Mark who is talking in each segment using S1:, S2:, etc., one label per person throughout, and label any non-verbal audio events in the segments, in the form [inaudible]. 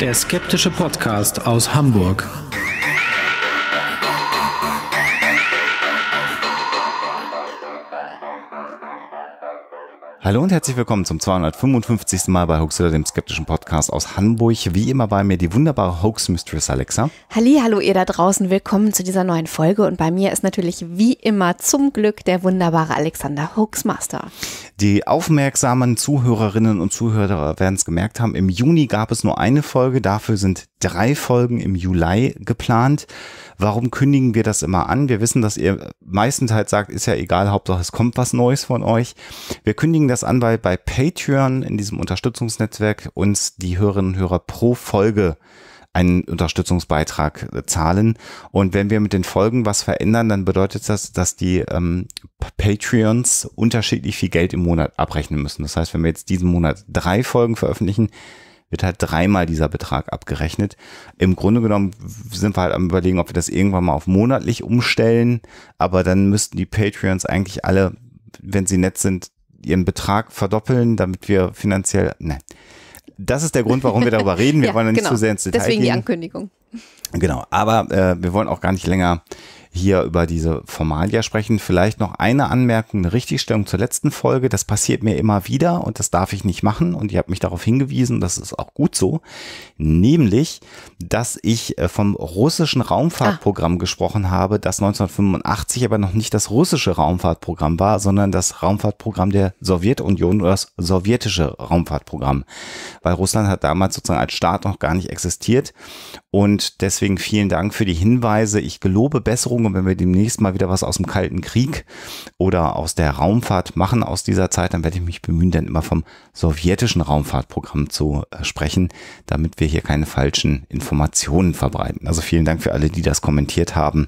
S1: der skeptische Podcast aus Hamburg. Hallo und herzlich willkommen zum 255. Mal bei Hoaxilla, dem skeptischen Podcast aus Hamburg. Wie immer bei mir die wunderbare Hoax Mistress Alexa.
S2: Halli, hallo ihr da draußen, willkommen zu dieser neuen Folge und bei mir ist natürlich wie immer zum Glück der wunderbare Alexander Hoaxmaster.
S1: Die aufmerksamen Zuhörerinnen und Zuhörer werden es gemerkt haben, im Juni gab es nur eine Folge, dafür sind drei Folgen im Juli geplant. Warum kündigen wir das immer an? Wir wissen, dass ihr meistens halt sagt, ist ja egal, Hauptsache es kommt was Neues von euch. Wir kündigen das an, weil bei Patreon in diesem Unterstützungsnetzwerk uns die Hörerinnen und Hörer pro Folge einen Unterstützungsbeitrag äh, zahlen. Und wenn wir mit den Folgen was verändern, dann bedeutet das, dass die ähm, Patreons unterschiedlich viel Geld im Monat abrechnen müssen. Das heißt, wenn wir jetzt diesen Monat drei Folgen veröffentlichen, wird halt dreimal dieser Betrag abgerechnet. Im Grunde genommen sind wir halt am überlegen, ob wir das irgendwann mal auf monatlich umstellen, aber dann müssten die Patreons eigentlich alle, wenn sie nett sind, ihren Betrag verdoppeln, damit wir finanziell, Nein. Das ist der Grund, warum wir darüber reden. Wir [laughs] ja, wollen nicht genau. zu sehr ins Detail Deswegen gehen. Deswegen die Ankündigung. Genau, aber äh, wir wollen auch gar nicht länger hier über diese Formalia sprechen. Vielleicht noch eine Anmerkung, eine Richtigstellung zur letzten Folge. Das passiert mir immer wieder und das darf ich nicht machen. Und ihr habt mich darauf hingewiesen, das ist auch gut so. Nämlich, dass ich äh, vom russischen Raumfahrtprogramm ah. gesprochen habe, das 1985 aber noch nicht das russische Raumfahrtprogramm war, sondern das Raumfahrtprogramm der Sowjetunion oder das sowjetische Raumfahrtprogramm. Weil Russland hat damals sozusagen als Staat noch gar nicht existiert. Und deswegen Deswegen vielen Dank für die Hinweise. Ich gelobe Besserungen, wenn wir demnächst mal wieder was aus dem Kalten Krieg oder aus der Raumfahrt machen aus dieser Zeit, dann werde ich mich bemühen, dann immer vom sowjetischen Raumfahrtprogramm zu äh, sprechen, damit wir hier keine falschen Informationen verbreiten. Also vielen Dank für alle, die das kommentiert haben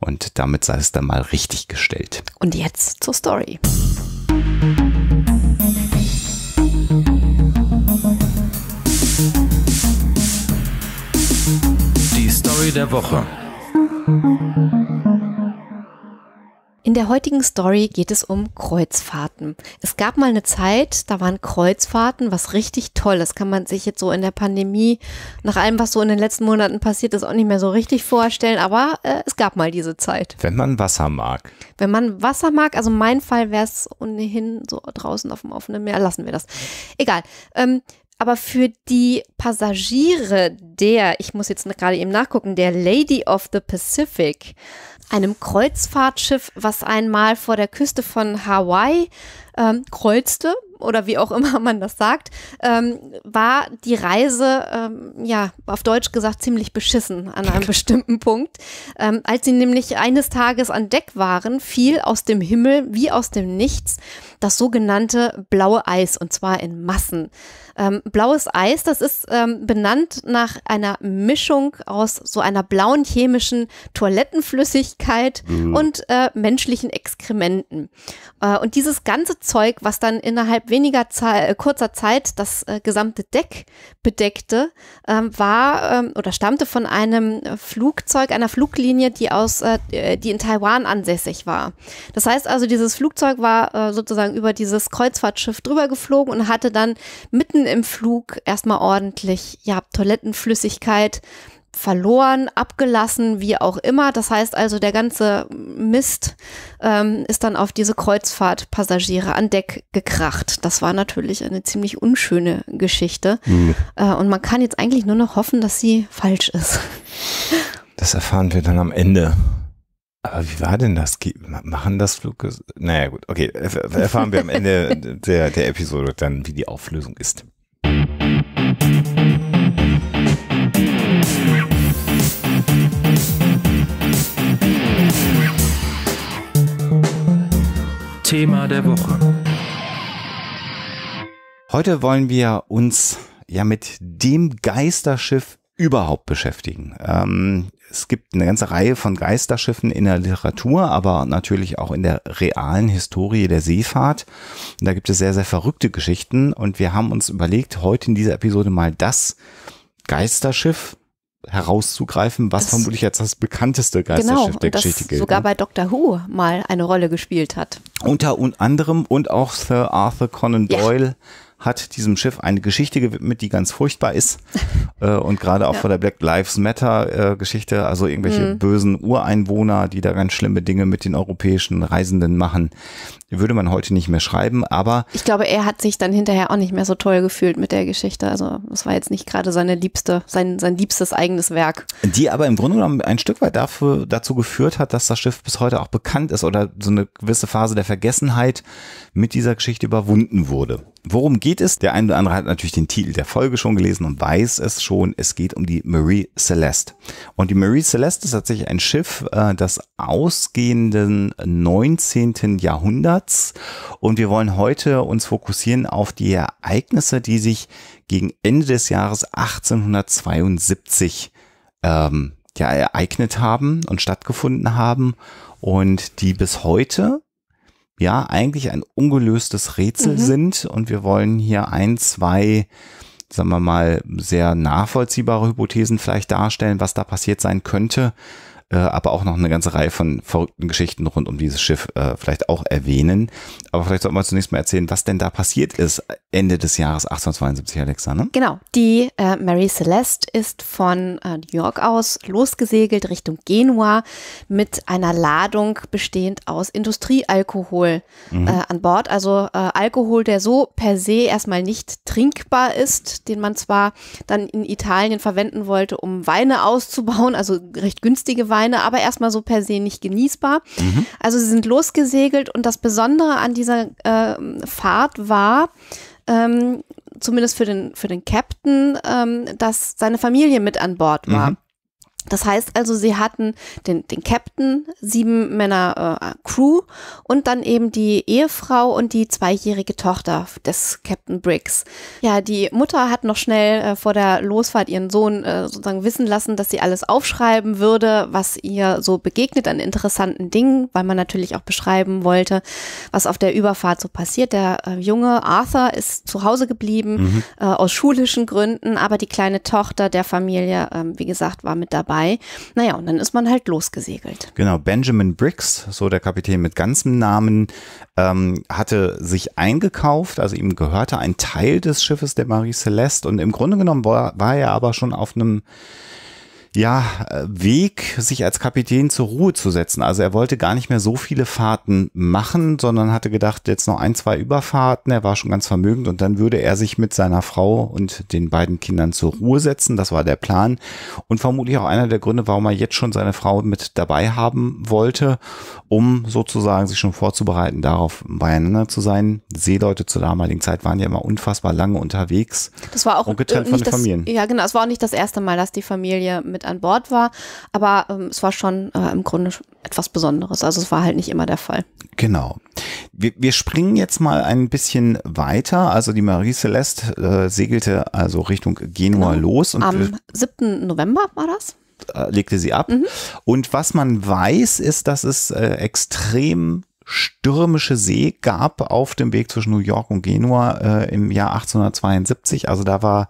S1: und damit sei es dann mal richtig gestellt.
S2: Und jetzt zur Story. Musik
S1: Story der Woche.
S2: In der heutigen Story geht es um Kreuzfahrten. Es gab mal eine Zeit, da waren Kreuzfahrten was richtig toll. Das kann man sich jetzt so in der Pandemie, nach allem, was so in den letzten Monaten passiert ist, auch nicht mehr so richtig vorstellen. Aber äh, es gab mal diese Zeit. Wenn
S1: man Wasser mag.
S2: Wenn man Wasser mag, also mein Fall wäre es ohnehin so draußen auf dem offenen Meer, lassen wir das. Egal. Ähm, aber für die Passagiere der, ich muss jetzt gerade eben nachgucken, der Lady of the Pacific, einem Kreuzfahrtschiff, was einmal vor der Küste von Hawaii ähm, kreuzte oder wie auch immer [laughs] man das sagt, ähm, war die Reise, ähm, ja, auf Deutsch gesagt, ziemlich beschissen an einem bestimmten Punkt. Ähm, als sie nämlich eines Tages an Deck waren, fiel aus dem Himmel wie aus dem Nichts das sogenannte blaue Eis und zwar in Massen. Ähm, blaues Eis, das ist ähm, benannt nach einer Mischung aus so einer blauen chemischen Toilettenflüssigkeit mhm. und äh, menschlichen Exkrementen. Äh, und dieses ganze Flugzeug, was dann innerhalb weniger Zeit, äh, kurzer Zeit das äh, gesamte Deck bedeckte, ähm, war ähm, oder stammte von einem äh, Flugzeug, einer Fluglinie, die aus, äh, die in Taiwan ansässig war. Das heißt also, dieses Flugzeug war äh, sozusagen über dieses Kreuzfahrtschiff drüber geflogen und hatte dann mitten im Flug erstmal ordentlich, ja, Toilettenflüssigkeit, verloren, abgelassen, wie auch immer. Das heißt also, der ganze Mist ähm, ist dann auf diese Kreuzfahrtpassagiere an Deck gekracht. Das war natürlich eine ziemlich unschöne Geschichte. Mhm. Äh, und man kann jetzt eigentlich nur noch hoffen, dass sie falsch ist.
S1: Das erfahren wir dann am Ende. Aber wie war denn das? Machen das Flugges... Naja gut, okay, erfahren wir am Ende [laughs] der, der Episode dann, wie die Auflösung ist. Musik Thema der Woche. Heute wollen wir uns ja mit dem Geisterschiff überhaupt beschäftigen. Ähm, es gibt eine ganze Reihe von Geisterschiffen in der Literatur, aber natürlich auch in der realen Historie der Seefahrt. Und da gibt es sehr, sehr verrückte Geschichten und wir haben uns überlegt, heute in dieser Episode mal das Geisterschiff herauszugreifen, was das vermutlich jetzt das bekannteste Geisterschiff genau, der Geschichte gilt. sogar
S2: bei Doctor Who mal eine Rolle gespielt hat.
S1: Unter und anderem und auch Sir Arthur Conan Doyle ja hat diesem Schiff eine Geschichte gewidmet, die ganz furchtbar ist. [laughs] Äh, und gerade auch ja. vor der Black Lives Matter äh, Geschichte, also irgendwelche mhm. bösen Ureinwohner, die da ganz schlimme Dinge mit den europäischen Reisenden machen würde man heute nicht mehr schreiben, aber.
S2: Ich glaube, er hat sich dann hinterher auch nicht mehr so toll gefühlt mit der Geschichte. Also es war jetzt nicht gerade seine liebste, sein, sein liebstes eigenes Werk.
S1: Die aber im Grunde genommen ein Stück weit dafür, dazu geführt hat, dass das Schiff bis heute auch bekannt ist oder so eine gewisse Phase der Vergessenheit mit dieser Geschichte überwunden wurde. Worum geht es? Der eine oder andere hat natürlich den Titel der Folge schon gelesen und weiß es schon. Es geht um die Marie Celeste. Und die Marie Celeste ist tatsächlich ein Schiff, äh, das ausgehenden 19. Jahrhunderts März und wir wollen heute uns fokussieren auf die Ereignisse, die sich gegen Ende des Jahres 1872 ähm, ja, ereignet haben und stattgefunden haben und die bis heute ja eigentlich ein ungelöstes Rätsel mhm. sind und wir wollen hier ein, zwei sagen wir mal, sehr nachvollziehbare Hypothesen vielleicht darstellen, was da passiert sein könnte, äh, aber auch noch eine ganze Reihe von verrückten Geschichten rund um dieses Schiff äh, vielleicht auch erwähnen. Aber vielleicht sollten wir zunächst mal erzählen, was denn da passiert ist Ende des Jahres 1872, Alexa. Ne?
S2: Genau, die äh, Mary Celeste ist von äh, New York aus losgesegelt Richtung Genua mit einer Ladung bestehend aus Industriealkohol mhm. Äh, an Bord. Also Alkohol, der so per se erstmal nicht trinkbar ist, den man zwar dann in Italien verwenden wollte, um Weine auszubauen, also recht günstige Weine Steine, aber erstmal so per se nicht genießbar. Mhm. Also sie sind losgesegelt und das Besondere an dieser äh, Fahrt war, ähm, zumindest für den, für den Captain, ähm, dass seine Familie mit an Bord war. Mhm. Das heißt also, sie hatten den, den Captain, sieben Männer äh, Crew und dann eben die Ehefrau und die zweijährige Tochter des Captain Briggs. Ja, die Mutter hat noch schnell äh, vor der Losfahrt ihren Sohn äh, sozusagen wissen lassen, dass sie alles aufschreiben würde, was ihr so begegnet an interessanten Dingen, weil man natürlich auch beschreiben wollte, was auf der Überfahrt so passiert. Der äh, junge Arthur ist zu Hause geblieben mhm. äh, aus schulischen Gründen, aber die kleine Tochter der Familie, äh, wie gesagt, war mit dabei dabei. Naja, und dann ist man halt losgesegelt.
S1: Genau, Benjamin Briggs, so der Kapitän mit ganzem Namen, ähm, hatte sich eingekauft, also ihm gehörte ein Teil des Schiffes der Marie Celeste und im Grunde genommen war, war er aber schon auf einem ja, Weg, sich als Kapitän zur Ruhe zu setzen. Also er wollte gar nicht mehr so viele Fahrten machen, sondern hatte gedacht, jetzt noch ein, zwei Überfahrten, er war schon ganz vermögend und dann würde er sich mit seiner Frau und den beiden Kindern zur Ruhe setzen. Das war der Plan und vermutlich auch einer der Gründe, warum er jetzt schon seine Frau mit dabei haben wollte, um sozusagen sich schon vorzubereiten, darauf beieinander zu sein. Seeleute zur damaligen Zeit waren ja immer unfassbar lange unterwegs.
S2: Das war auch und getrennt von den das, Familien. Ja, genau. Es war auch nicht das erste Mal, dass die Familie mit mit an Bord war. Aber ähm, es war schon äh, im Grunde etwas Besonderes. Also es war halt nicht immer der Fall.
S1: Genau. Wir, wir springen jetzt mal ein bisschen weiter. Also die Marie Celeste äh, segelte also Richtung Genua genau. los. Und Am
S2: 7. November war das?
S1: Äh, legte sie ab. Mhm. Und was man weiß, ist, dass es äh, extrem stürmische See gab auf dem Weg zwischen New York und Genua äh, im Jahr 1872. Also da war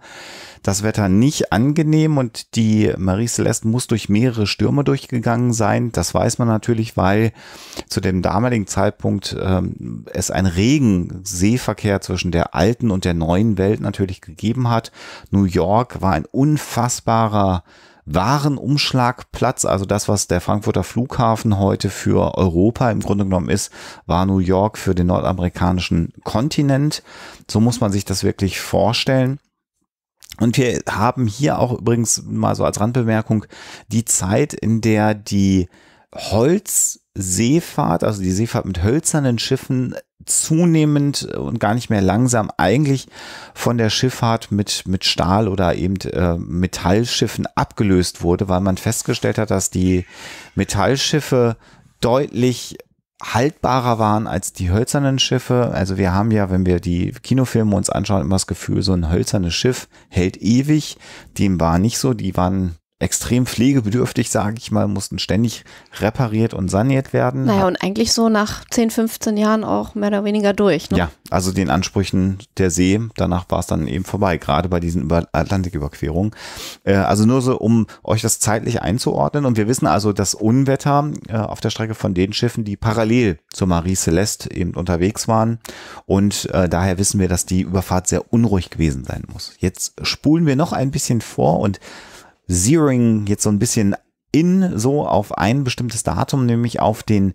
S1: das Wetter nicht angenehm und die Marie Celeste muss durch mehrere Stürme durchgegangen sein. Das weiß man natürlich, weil zu dem damaligen Zeitpunkt ähm, es einen regen Seeverkehr zwischen der alten und der neuen Welt natürlich gegeben hat. New York war ein unfassbarer Warenumschlagplatz, also das, was der Frankfurter Flughafen heute für Europa im Grunde genommen ist, war New York für den nordamerikanischen Kontinent. So muss man sich das wirklich vorstellen. Und wir haben hier auch übrigens mal so als Randbemerkung die Zeit, in der die Holz Seefahrt, also die Seefahrt mit hölzernen Schiffen, zunehmend und gar nicht mehr langsam eigentlich von der Schifffahrt mit, mit Stahl oder eben äh, Metallschiffen abgelöst wurde, weil man festgestellt hat, dass die Metallschiffe deutlich haltbarer waren als die hölzernen Schiffe. Also wir haben ja, wenn wir die Kinofilme uns anschauen, immer das Gefühl, so ein hölzernes Schiff hält ewig. Dem war nicht so. Die waren extrem pflegebedürftig, sage ich mal, mussten ständig repariert und saniert werden. Naja, und
S2: eigentlich so nach 10, 15 Jahren auch mehr oder weniger durch. Ne? Ja,
S1: also den Ansprüchen der See, danach war es dann eben vorbei, gerade bei diesen Über Atlantiküberquerungen. Äh, also nur so, um euch das zeitlich einzuordnen. Und wir wissen also, dass Unwetter äh, auf der Strecke von den Schiffen, die parallel zur Marie Celeste eben unterwegs waren. Und äh, daher wissen wir, dass die Überfahrt sehr unruhig gewesen sein muss. Jetzt spulen wir noch ein bisschen vor und Zeroing jetzt so ein bisschen in so auf ein bestimmtes Datum, nämlich auf den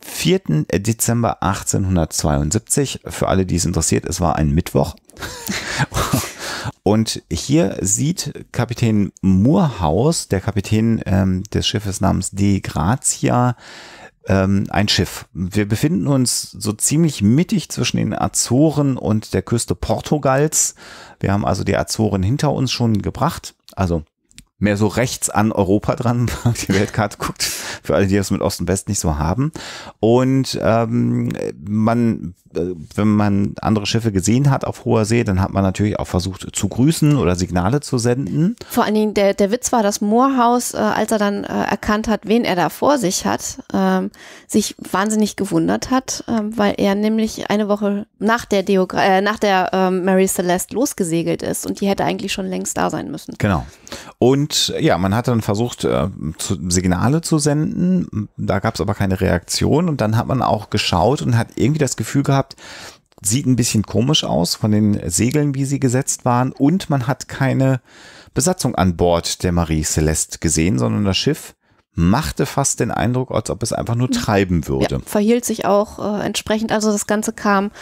S1: 4. Dezember 1872. Für alle, die es interessiert, es war ein Mittwoch. [laughs] Und hier sieht Kapitän Moorhaus, der Kapitän ähm, des Schiffes namens De Grazia, ähm, ein Schiff. Wir befinden uns so ziemlich mittig zwischen den Azoren und der Küste Portugals. Wir haben also die Azoren hinter uns schon gebracht. Also mehr so rechts an Europa dran, [laughs] die Weltkarte guckt, für alle, die das mit Ost und West nicht so haben. Und ähm, man äh, wenn man andere Schiffe gesehen hat auf hoher See, dann hat man natürlich auch versucht zu grüßen oder Signale zu senden.
S2: Vor allen Dingen der, der Witz war, dass Moorhaus, äh, als er dann äh, erkannt hat, wen er da vor sich hat, ähm, sich wahnsinnig gewundert hat, ähm, weil er nämlich eine Woche nach der, Deo äh, nach der ähm, Mary Celeste losgesegelt ist und die hätte eigentlich schon längst da sein müssen.
S1: Genau. Und ja, man hat dann versucht, äh, zu, Signale zu senden, da gab es aber keine Reaktion und dann hat man auch geschaut und hat irgendwie das Gefühl gehabt, gehabt. Sieht ein bisschen komisch aus von den Segeln, wie sie gesetzt waren. Und man hat keine Besatzung an Bord der Marie Celeste gesehen, sondern das Schiff machte fast den Eindruck, als ob es einfach nur treiben würde. Ja,
S2: verhielt sich auch äh, entsprechend. Also das Ganze kam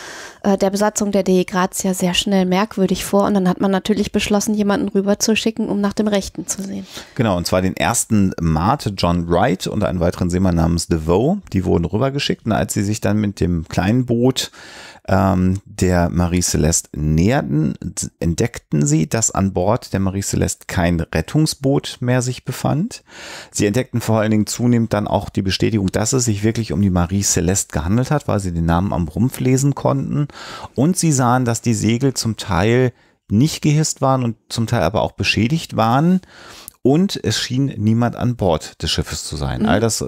S2: äh, der Besatzung der DE Grazia sehr schnell merkwürdig vor und dann hat man natürlich beschlossen, jemanden rüberzuschicken, um nach dem Rechten zu sehen.
S1: Genau, und zwar den ersten Mate John Wright und einen weiteren Seemann namens DeVoe. Die wurden rübergeschickt und als sie sich dann mit dem kleinen Boot ähm, der Marie Celeste näherten, entdeckten sie, dass an Bord der Marie Celeste kein Rettungsboot mehr sich befand. Sie entdeckten vor allen Dingen zunehmend dann auch die Bestätigung, dass es sich wirklich um die Marie Celeste gehandelt hat, weil sie den Namen am Rumpf lesen konnten. Und sie sahen, dass die Segel zum Teil nicht gehisst waren und zum Teil aber auch beschädigt waren. Und es schien niemand an Bord des Schiffes zu sein. Mhm. All das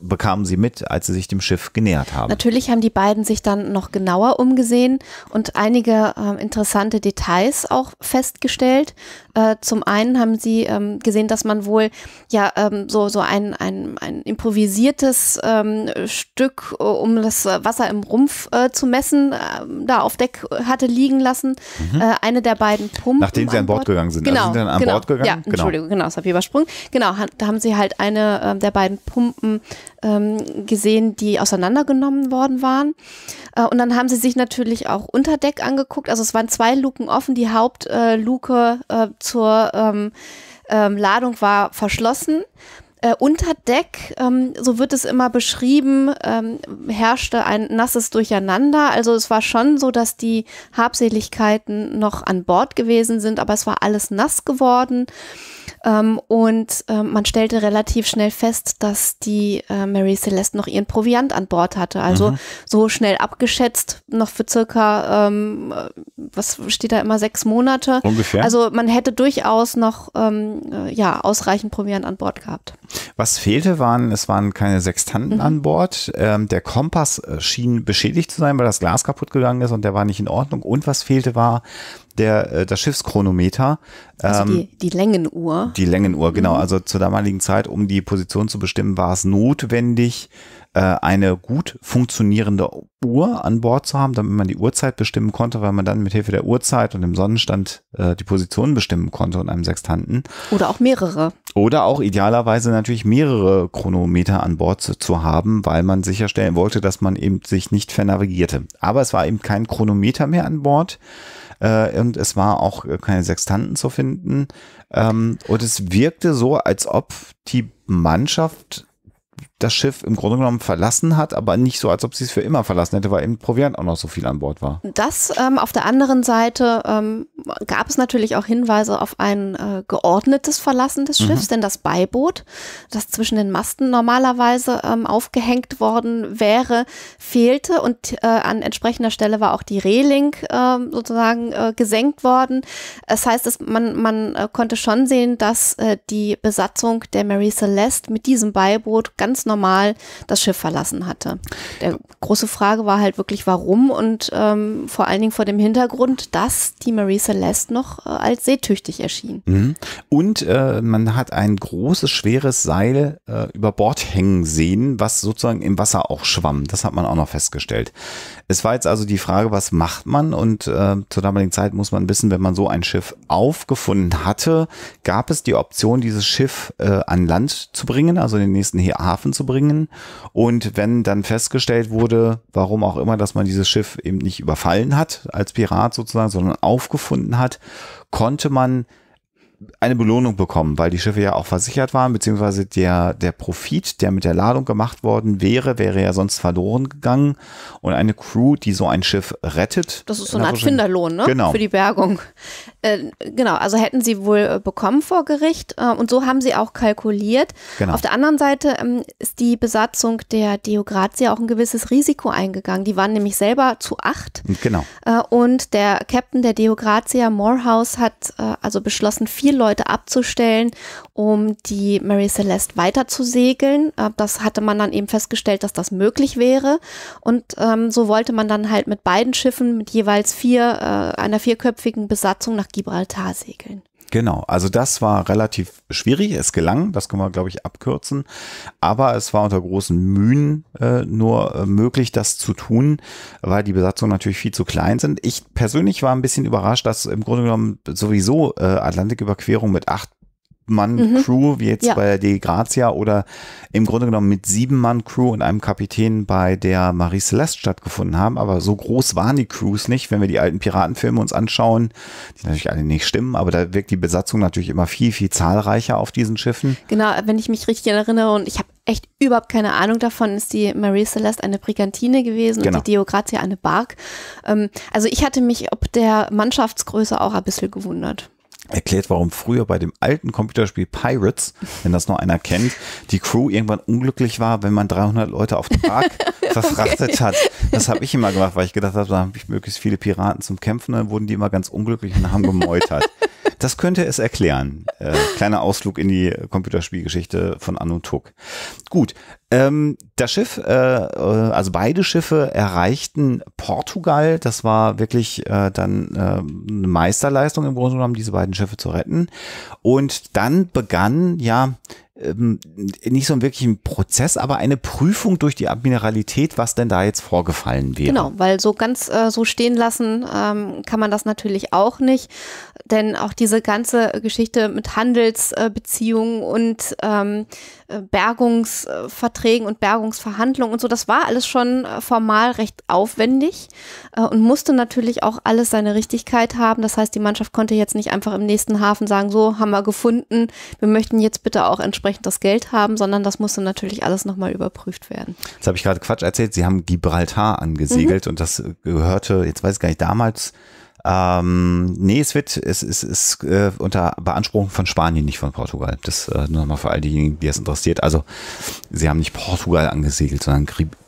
S1: bekamen sie mit, als sie sich dem Schiff genähert haben.
S2: Natürlich haben die beiden sich dann noch genauer umgesehen und einige äh, interessante Details auch festgestellt. Äh, zum einen haben sie ähm, gesehen, dass man wohl ja ähm, so, so ein, ein, ein improvisiertes ähm, Stück, äh, um das Wasser im Rumpf äh, zu messen, äh, da auf Deck hatte liegen lassen. Mhm. Äh, eine der beiden Pumpen. Nachdem sie an Bord, Bord gegangen sind. Also genau, also sind dann an genau, Bord gegangen? Ja, genau. Entschuldigung, genau, genau das habe ich übersprungen. Genau, da haben sie halt eine ähm, der beiden Pumpen ähm, gesehen, die auseinandergenommen worden waren. Äh, und dann haben sie sich natürlich auch unter Deck angeguckt. Also es waren zwei Luken offen. Die Hauptluke äh, äh, zur ähm, ähm Ladung war verschlossen. Äh, unter Deck, ähm, so wird es immer beschrieben, ähm, herrschte ein nasses Durcheinander. Also es war schon so, dass die Habseligkeiten noch an Bord gewesen sind, aber es war alles nass geworden. Ähm, und äh, man stellte relativ schnell fest, dass die äh, Mary Celeste noch ihren Proviant an Bord hatte. Also mhm. so schnell abgeschätzt, noch für circa, ähm, äh, was steht da immer, sechs Monate. Ungefähr. Also man hätte durchaus noch ähm, äh, ja, ausreichend Proviant an Bord gehabt.
S1: Was fehlte, waren, es waren keine Sextanten mhm. an Bord. Ähm, der Kompass äh, schien beschädigt zu sein, weil das Glas kaputt gegangen ist und der war nicht in Ordnung. Und was fehlte, war der, das Schiffschronometer. Also ähm,
S2: die, die Längenuhr. Mhm.
S1: Die Längenuhr, genau. Mhm. Also zur damaligen Zeit, um die Position zu bestimmen, war es notwendig, äh, eine gut funktionierende Uhr an Bord zu haben, damit man die Uhrzeit bestimmen konnte, weil man dann mit Hilfe der Uhrzeit und dem Sonnenstand äh, die Position bestimmen konnte und einem Sextanten.
S2: Oder auch mehrere.
S1: Oder auch idealerweise natürlich mehrere Chronometer an Bord zu, zu haben, weil man sicherstellen wollte, dass man eben sich nicht vernavigierte. Aber es war eben kein Chronometer mehr an Bord äh, und es war auch äh, keine Sextanten zu finden. Ähm, und es wirkte so, als ob die Mannschaft das Schiff im Grunde genommen verlassen hat, aber nicht so, als ob sie es für immer verlassen hätte, weil eben Proviant auch noch so viel an Bord war.
S2: Das ähm, auf der anderen Seite ähm, gab es natürlich auch Hinweise auf ein äh, geordnetes Verlassen des mhm. Schiffs, mhm. denn das Beiboot, das zwischen den Masten normalerweise ähm, aufgehängt worden wäre, fehlte und äh, an entsprechender Stelle war auch die Reling ähm, äh, sozusagen gesenkt worden. Das heißt, dass man, man äh, konnte schon sehen, dass äh, die Besatzung der Mary Celeste mit diesem Beiboot ganz normal das Schiff verlassen hatte. Der große Frage war halt wirklich, warum und ähm, vor allen Dingen vor dem Hintergrund, dass die Marie Celeste noch äh, als seetüchtig erschien.
S1: Mhm. Und äh, man hat ein großes, schweres Seil äh, über Bord hängen sehen, was sozusagen im Wasser auch schwamm. Das hat man auch noch festgestellt. Es war jetzt also die Frage, was macht man? Und äh, zur damaligen Zeit muss man wissen, wenn man so ein Schiff aufgefunden hatte, gab es die Option, dieses Schiff äh, an Land zu bringen, also in den nächsten Hafen zu bringen. Und wenn dann festgestellt wurde, warum auch immer, dass man dieses Schiff eben nicht überfallen hat, als Pirat sozusagen, sondern aufgefunden hat, konnte man eine Belohnung bekommen, weil die Schiffe ja auch versichert waren, beziehungsweise der, der Profit, der mit der Ladung gemacht worden wäre, wäre ja sonst verloren gegangen. Und eine Crew, die so ein Schiff rettet. Das ist so eine Art Finderlohn, ne? Genau. Für die
S2: Bergung. Äh, genau, also hätten sie wohl äh, bekommen vor Gericht. Äh, und so haben sie auch kalkuliert. Genau. Auf der anderen Seite ähm, ist die Besatzung der Deogratia auch ein gewisses Risiko eingegangen. Die waren nämlich selber zu acht. Genau. Äh, und der Captain der Deogratia, Morehouse, hat äh, also beschlossen, vier vier Leute abzustellen, um die Mary Celeste weiter zu segeln. Äh, das hatte man dann eben festgestellt, dass das möglich wäre. Und ähm, so wollte man dann halt mit beiden Schiffen, mit jeweils vier, äh, einer vierköpfigen Besatzung nach Gibraltar segeln.
S1: Genau, also das war relativ schwierig. Es gelang, das können wir, glaube ich, abkürzen. Aber es war unter großen Mühen äh, nur äh, möglich, das zu tun, weil die Besatzungen natürlich viel zu klein sind. Ich persönlich war ein bisschen überrascht, dass im Grunde genommen sowieso äh, Atlantiküberquerung mit acht Mann-Crew, mhm. wie jetzt ja. bei der De Grazia oder im Grunde genommen mit sieben Mann-Crew und einem Kapitän bei der Marie Celeste stattgefunden haben. Aber so groß waren die Crews nicht, wenn wir die alten Piratenfilme uns anschauen, die natürlich alle nicht stimmen, aber da wirkt die Besatzung natürlich immer viel, viel zahlreicher auf diesen Schiffen.
S2: Genau, wenn ich mich richtig erinnere und ich habe echt überhaupt keine Ahnung davon, ist die Marie Celeste eine Brigantine gewesen genau. und die Deogratia eine Bark. Ähm, also ich hatte mich ob der Mannschaftsgröße auch ein bisschen gewundert
S1: erklärt, warum früher bei dem alten Computerspiel Pirates, wenn das noch einer kennt, die Crew irgendwann unglücklich war, wenn man 300 Leute auf den Park [laughs] verfrachtet okay. hat. Das habe ich immer gemacht, weil ich gedacht habe, da habe ich möglichst viele Piraten zum Kämpfen, dann wurden die immer ganz unglücklich und haben gemeutert. Das könnte es erklären. Äh, kleiner Ausflug in die Computerspielgeschichte von Anu Tuck. Gut, ähm, das Schiff, äh, äh, also beide Schiffe erreichten Portugal. Das war wirklich äh, dann äh, eine Meisterleistung im Grunde genommen, diese beiden Schiffe zu retten. Und dann begann ja ähm, nicht so einen wirklichen Prozess, aber eine Prüfung durch die Admiralität, was denn da jetzt vorgefallen wäre. Genau,
S2: weil so ganz äh, so stehen lassen ähm, kann man das natürlich auch nicht, denn auch diese ganze Geschichte mit Handelsbeziehungen äh, und ähm, äh, Bergungsverträgen und Bergungsverhandlungen und so, das war alles schon äh, formal recht aufwendig äh, und musste natürlich auch alles seine Richtigkeit haben. Das heißt, die Mannschaft konnte jetzt nicht einfach im nächsten Hafen sagen, so haben wir gefunden, wir möchten jetzt bitte auch entsprechend entsprechend das Geld haben, sondern das musste natürlich alles nochmal überprüft werden.
S1: Jetzt habe ich gerade Quatsch erzählt, Sie haben Gibraltar angesegelt mhm. und das äh, gehörte, jetzt weiß ich gar nicht, damals ähm, nee, es wird, es ist, ist äh, unter Beanspruchung von Spanien, nicht von Portugal. Das äh, nur nochmal für all diejenigen, die es interessiert. Also, sie haben nicht Portugal angesegelt, sondern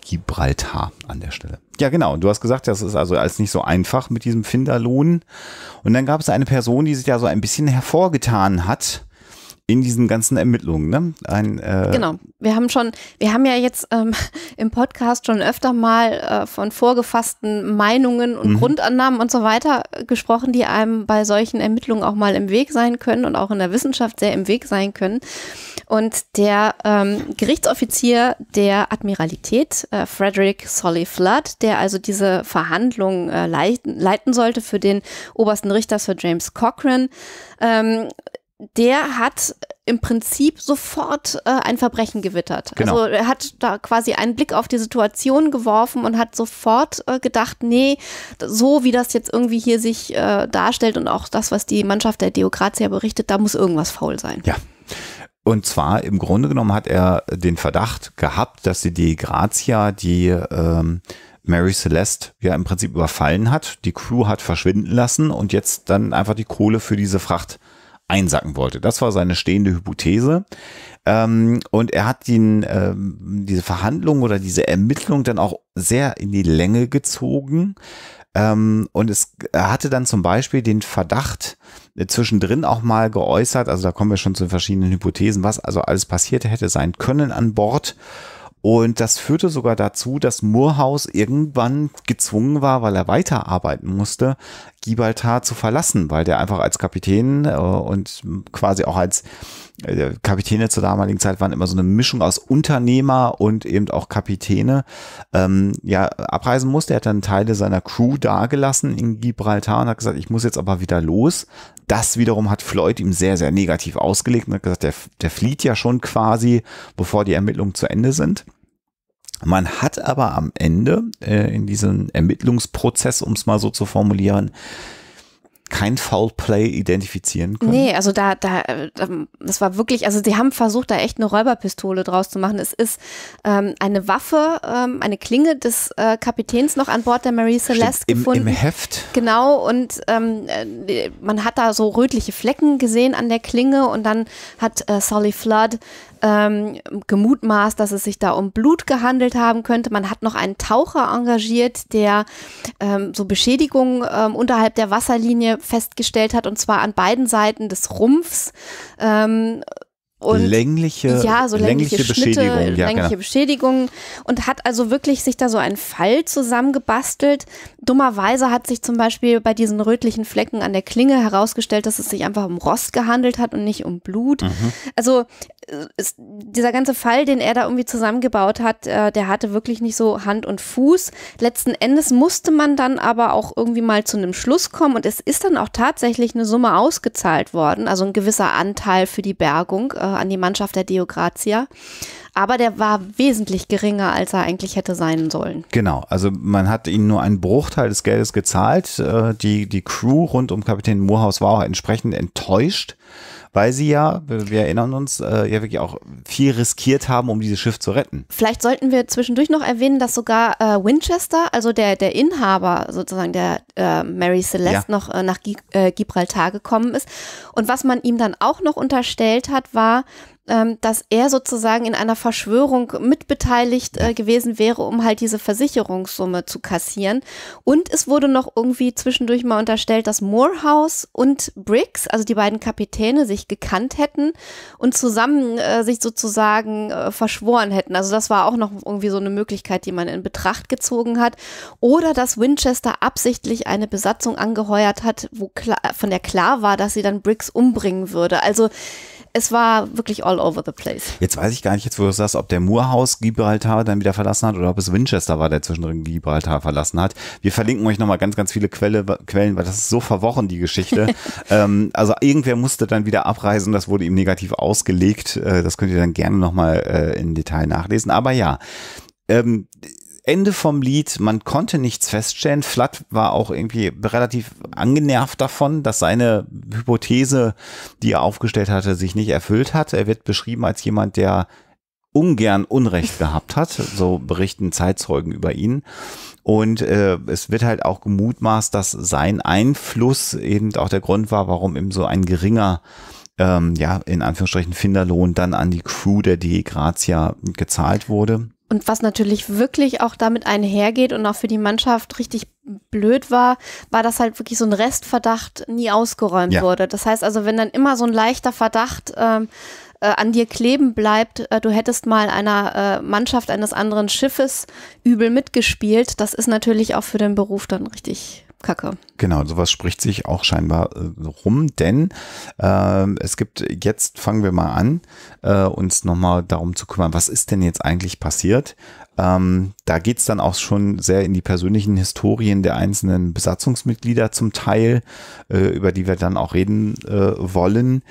S1: Gibraltar an der Stelle. Ja, genau. Und du hast gesagt, das ist also als nicht so einfach mit diesem Finderlohn. Und dann gab es eine Person, die sich ja so ein bisschen hervorgetan hat in diesen ganzen Ermittlungen. Ne? Ein, äh genau,
S2: wir haben schon, wir haben ja jetzt ähm, [laughs] im Podcast schon öfter mal äh, von vorgefassten Meinungen und mhm. Grundannahmen und so weiter äh, gesprochen, die einem bei solchen Ermittlungen auch mal im Weg sein können und auch in der Wissenschaft sehr im Weg sein können. Und der ähm, Gerichtsoffizier der Admiralität, äh, Frederick Solly Flood, der also diese Verhandlung äh, leiten, leiten sollte für den obersten Richter Sir James Cochran, ähm, der hat im Prinzip sofort äh, ein Verbrechen gewittert. Genau. Also er hat da quasi einen Blick auf die Situation geworfen und hat sofort äh, gedacht, nee, so wie das jetzt irgendwie hier sich äh, darstellt und auch das, was die Mannschaft der Deokratia berichtet, da muss irgendwas faul sein. Ja.
S1: Und zwar im Grunde genommen hat er den Verdacht gehabt, dass die Degratia die ähm, Mary Celeste ja im Prinzip überfallen hat, die Crew hat verschwinden lassen und jetzt dann einfach die Kohle für diese Fracht einsacken wollte. Das war seine stehende Hypothese. Ähm, und er hat ihn, ähm, diese Verhandlung oder diese Ermittlung dann auch sehr in die Länge gezogen. Ähm, und es, er hatte dann zum Beispiel den Verdacht äh, zwischendrin auch mal geäußert, also da kommen wir schon zu verschiedenen Hypothesen, was also alles passiert hätte sein können an Bord. Und das führte sogar dazu, dass Moorhouse irgendwann gezwungen war, weil er weiterarbeiten musste, Gibraltar zu verlassen, weil der einfach als Kapitän äh, und quasi auch als äh, Kapitäne zur damaligen Zeit waren immer so eine Mischung aus Unternehmer und eben auch Kapitäne, ähm, ja, abreisen musste. Er hat dann Teile seiner Crew dagelassen in Gibraltar und hat gesagt, ich muss jetzt aber wieder los, das wiederum hat Floyd ihm sehr, sehr negativ ausgelegt und hat gesagt, der, der flieht ja schon quasi, bevor die Ermittlungen zu Ende sind. Man hat aber am Ende äh, in diesem Ermittlungsprozess, um es mal so zu formulieren, kein Foul Play identifizieren können?
S2: Nee, also da, da, ähm, das war wirklich, also sie haben versucht, da echt eine Räuberpistole draus zu machen. Es ist ähm, eine Waffe, ähm, eine Klinge des äh, Kapitäns noch an Bord der Marie Celeste Stimmt, im, gefunden. Im Heft. Genau, und ähm, äh, man hat da so rötliche Flecken gesehen an der Klinge und dann hat äh, Solly Flood ähm, gemutmaßt, dass es sich da um Blut gehandelt haben könnte. Man hat noch einen Taucher engagiert, der ähm, so Beschädigungen ähm, unterhalb der Wasserlinie festgestellt hat, und zwar an beiden Seiten des Rumpfs. Ähm,
S1: und längliche, ja, so längliche, längliche Schnitte, Beschädigung, ja, längliche genau.
S2: Beschädigungen und hat also wirklich sich da so einen Fall zusammengebastelt. Dummerweise hat sich zum Beispiel bei diesen rötlichen Flecken an der Klinge herausgestellt, dass es sich einfach um Rost gehandelt hat und nicht um Blut. Mhm. Also ist dieser ganze Fall, den er da irgendwie zusammengebaut hat, äh, der hatte wirklich nicht so Hand und Fuß. Letzten Endes musste man dann aber auch irgendwie mal zu einem Schluss kommen und es ist dann auch tatsächlich eine Summe ausgezahlt worden, also ein gewisser Anteil für die Bergung äh, an die Mannschaft der Deo Aber der war wesentlich geringer, als er eigentlich hätte sein sollen.
S1: Genau, also man hat ihnen nur einen Bruchteil des Geldes gezahlt. Äh, die, die Crew rund um Kapitän Moorhaus war auch entsprechend enttäuscht weil sie ja, wir erinnern uns, äh, ja wirklich auch viel riskiert haben, um dieses Schiff zu retten.
S2: Vielleicht sollten wir zwischendurch noch erwähnen, dass sogar äh, Winchester, also der, der Inhaber sozusagen der äh, Mary Celeste, ja. noch äh, nach G äh, Gibraltar gekommen ist. Und was man ihm dann auch noch unterstellt hat, war, ähm, dass er sozusagen in einer Verschwörung mitbeteiligt äh, gewesen wäre, um halt diese Versicherungssumme zu kassieren. Und es wurde noch irgendwie zwischendurch mal unterstellt, dass Morehouse und Briggs, also die beiden Kapitäne, sich gekannt hätten und zusammen äh, sich sozusagen äh, verschworen hätten. Also das war auch noch irgendwie so eine Möglichkeit, die man in Betracht gezogen hat. Oder dass Winchester absichtlich eine Besatzung angeheuert hat, wo klar, von der klar war, dass sie dann Briggs umbringen würde. Also es war wirklich all over the place.
S1: Jetzt weiß ich gar nicht, jetzt wo du sagst, ob der Moorhaus Gibraltar dann wieder verlassen hat oder ob es Winchester war, der zwischendrin Gibraltar verlassen hat. Wir verlinken euch nochmal ganz, ganz viele Quelle, Quellen, weil das ist so verworren, die Geschichte. [laughs] ähm, also irgendwer musste dann wieder abreisen, das wurde ihm negativ ausgelegt. Äh, das könnt ihr dann gerne nochmal äh, in Detail nachlesen. Aber ja, ähm, Ende vom Lied, man konnte nichts feststellen. Flat war auch irgendwie relativ angenervt davon, dass seine Hypothese, die er aufgestellt hatte, sich nicht erfüllt hat. Er wird beschrieben als jemand, der ungern Unrecht gehabt hat. So berichten Zeitzeugen über ihn. Und äh, es wird halt auch gemutmaßt, dass sein Einfluss eben auch der Grund war, warum eben so ein geringer ähm, ja, in Anführungsstrichen Finderlohn dann an die Crew der DE Grazia gezahlt wurde.
S2: Und was natürlich wirklich auch damit einhergeht und auch für die Mannschaft richtig blöd war, war, dass halt wirklich so ein Restverdacht nie ausgeräumt ja. wurde. Das heißt also, wenn dann immer so ein leichter Verdacht ähm, äh, an dir kleben bleibt, äh, du hättest mal einer äh, Mannschaft eines anderen Schiffes übel mitgespielt, das ist natürlich auch für den Beruf dann richtig Kacke.
S1: Genau, sowas spricht sich auch scheinbar äh, rum, denn äh, es gibt, jetzt fangen wir mal an, äh, uns nochmal darum zu kümmern, was ist denn jetzt eigentlich passiert? Ähm, da geht's dann auch schon sehr in die persönlichen Historien der einzelnen Besatzungsmitglieder zum Teil, äh, über die wir dann auch reden äh, wollen.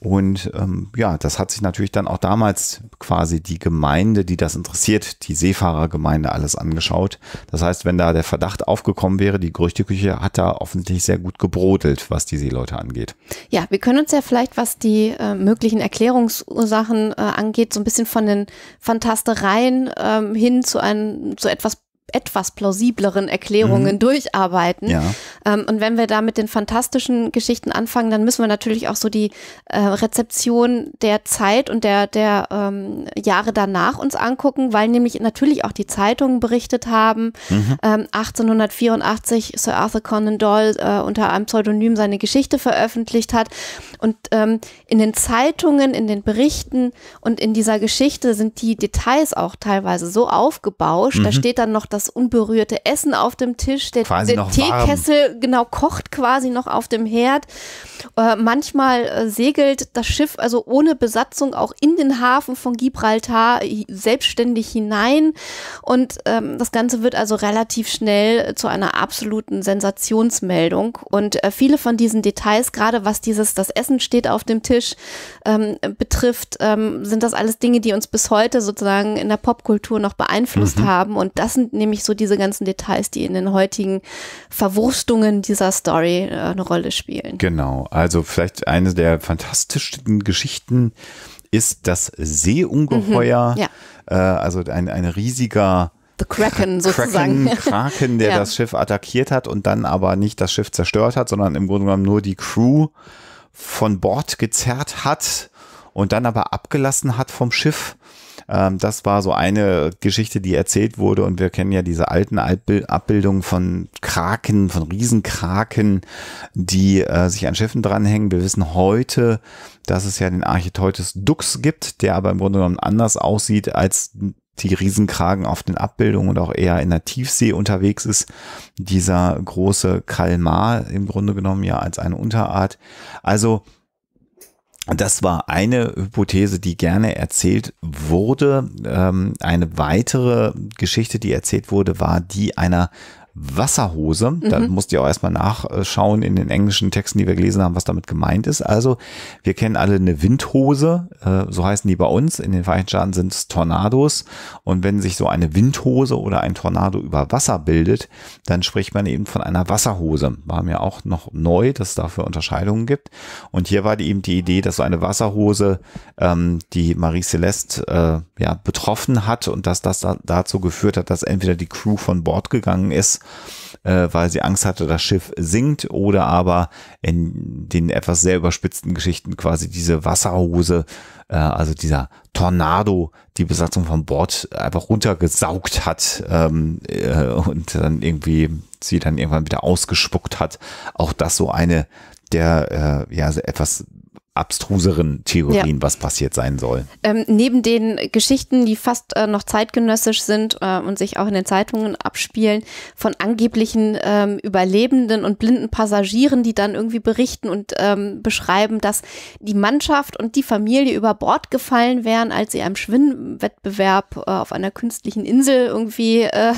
S1: Und ähm, ja, das hat sich natürlich dann auch damals quasi die Gemeinde, die das interessiert, die Seefahrergemeinde alles angeschaut. Das heißt, wenn da der Verdacht aufgekommen wäre, die Gerüchteküche hat da offensichtlich sehr gut gebrodelt, was die Seeleute angeht.
S2: Ja, wir können uns ja vielleicht, was die äh, möglichen Erklärungsursachen äh, angeht, so ein bisschen von den Fantastereien ähm, hin zu, einem, zu etwas etwas plausibleren Erklärungen mhm. durcharbeiten. Ja. Ähm, und wenn wir da mit den fantastischen Geschichten anfangen, dann müssen wir natürlich auch so die äh, Rezeption der Zeit und der, der ähm, Jahre danach uns angucken, weil nämlich natürlich auch die Zeitungen berichtet haben. Mhm. Ähm, 1884 Sir Arthur Conan Doyle äh, unter einem Pseudonym seine Geschichte veröffentlicht hat. Und ähm, in den Zeitungen, in den Berichten und in dieser Geschichte sind die Details auch teilweise so aufgebauscht. Mhm. Da steht dann noch dass das unberührte Essen auf dem Tisch, der, der Teekessel warm. genau kocht quasi noch auf dem Herd. Äh, manchmal äh, segelt das Schiff also ohne Besatzung auch in den Hafen von Gibraltar selbstständig hinein und ähm, das Ganze wird also relativ schnell äh, zu einer absoluten Sensationsmeldung und äh, viele von diesen Details, gerade was dieses das Essen steht auf dem Tisch ähm, betrifft, ähm, sind das alles Dinge, die uns bis heute sozusagen in der Popkultur noch beeinflusst mhm. haben und das sind nämlich nämlich so diese ganzen Details, die in den heutigen Verwurstungen dieser Story äh, eine Rolle spielen.
S1: Genau, also vielleicht eine der fantastischsten Geschichten ist das Seeungeheuer, mhm, ja. äh, also ein, ein riesiger
S2: The Kraken [laughs] sozusagen. Kraken, Kraken der [laughs] ja. das
S1: Schiff attackiert hat und dann aber nicht das Schiff zerstört hat, sondern im Grunde genommen nur die Crew von Bord gezerrt hat und dann aber abgelassen hat vom Schiff ähm, das war so eine Geschichte, die erzählt wurde und wir kennen ja diese alten Abbildungen von Kraken, von Riesenkraken, die äh, sich an Schiffen dranhängen. Wir wissen heute, dass es ja den Architeutes Dux gibt, der aber im Grunde genommen anders aussieht als die Riesenkragen auf den Abbildungen und auch eher in der Tiefsee unterwegs ist. Dieser große Kalmar im Grunde genommen ja als eine Unterart. Also das war eine Hypothese, die gerne erzählt wurde. Ähm, eine weitere Geschichte, die erzählt wurde, war die einer Wasserhose. Mhm. Da musst ihr auch erstmal nachschauen in den englischen Texten, die wir gelesen haben, was damit gemeint ist. Also wir kennen alle eine Windhose, äh, so heißen die bei uns. In den Vereinigten Staaten sind es Tornados. Und wenn sich so eine Windhose oder ein Tornado über Wasser bildet, dann spricht man eben von einer Wasserhose. War mir auch noch neu, dass es dafür Unterscheidungen gibt. Und hier war die eben die Idee, dass so eine Wasserhose, ähm, die Marie Celeste äh, ja, betroffen hat und dass das da, dazu geführt hat, dass entweder die Crew von Bord gegangen ist äh, weil sie Angst hatte, das Schiff sinkt oder aber in den etwas sehr überspitzten Geschichten quasi diese Wasserhose, äh, also dieser Tornado, die Besatzung von Bord einfach runtergesaugt hat ähm, äh, und dann irgendwie sie dann irgendwann wieder ausgespuckt hat. Auch das so eine der äh, ja etwas abstruseren Theorien, ja. was passiert sein soll.
S2: Ähm, neben den Geschichten, die fast äh, noch zeitgenössisch sind äh, und sich auch in den Zeitungen abspielen, von angeblichen ähm, Überlebenden und blinden Passagieren, die dann irgendwie berichten und ähm, beschreiben, dass die Mannschaft und die Familie über Bord gefallen wären, als sie einem Schwimmwettbewerb äh, auf einer künstlichen Insel irgendwie äh,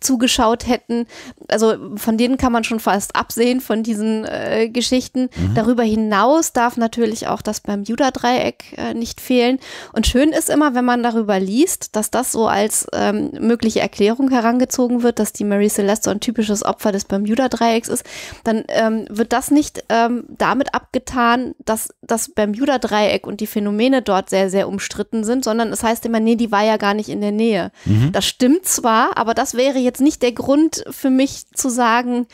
S2: zugeschaut hätten. Also von denen kann man schon fast absehen, von diesen äh, Geschichten. Mhm. Darüber hinaus darf natürlich natürlich auch das beim Juda-Dreieck äh, nicht fehlen. Und schön ist immer, wenn man darüber liest, dass das so als ähm, mögliche Erklärung herangezogen wird, dass die Mary Celeste so ein typisches Opfer des beim Juda-Dreiecks ist, dann ähm, wird das nicht ähm, damit abgetan, dass das beim Juda-Dreieck und die Phänomene dort sehr, sehr umstritten sind, sondern es heißt immer, nee, die war ja gar nicht in der Nähe. Mhm. Das stimmt zwar, aber das wäre jetzt nicht der Grund für mich zu sagen,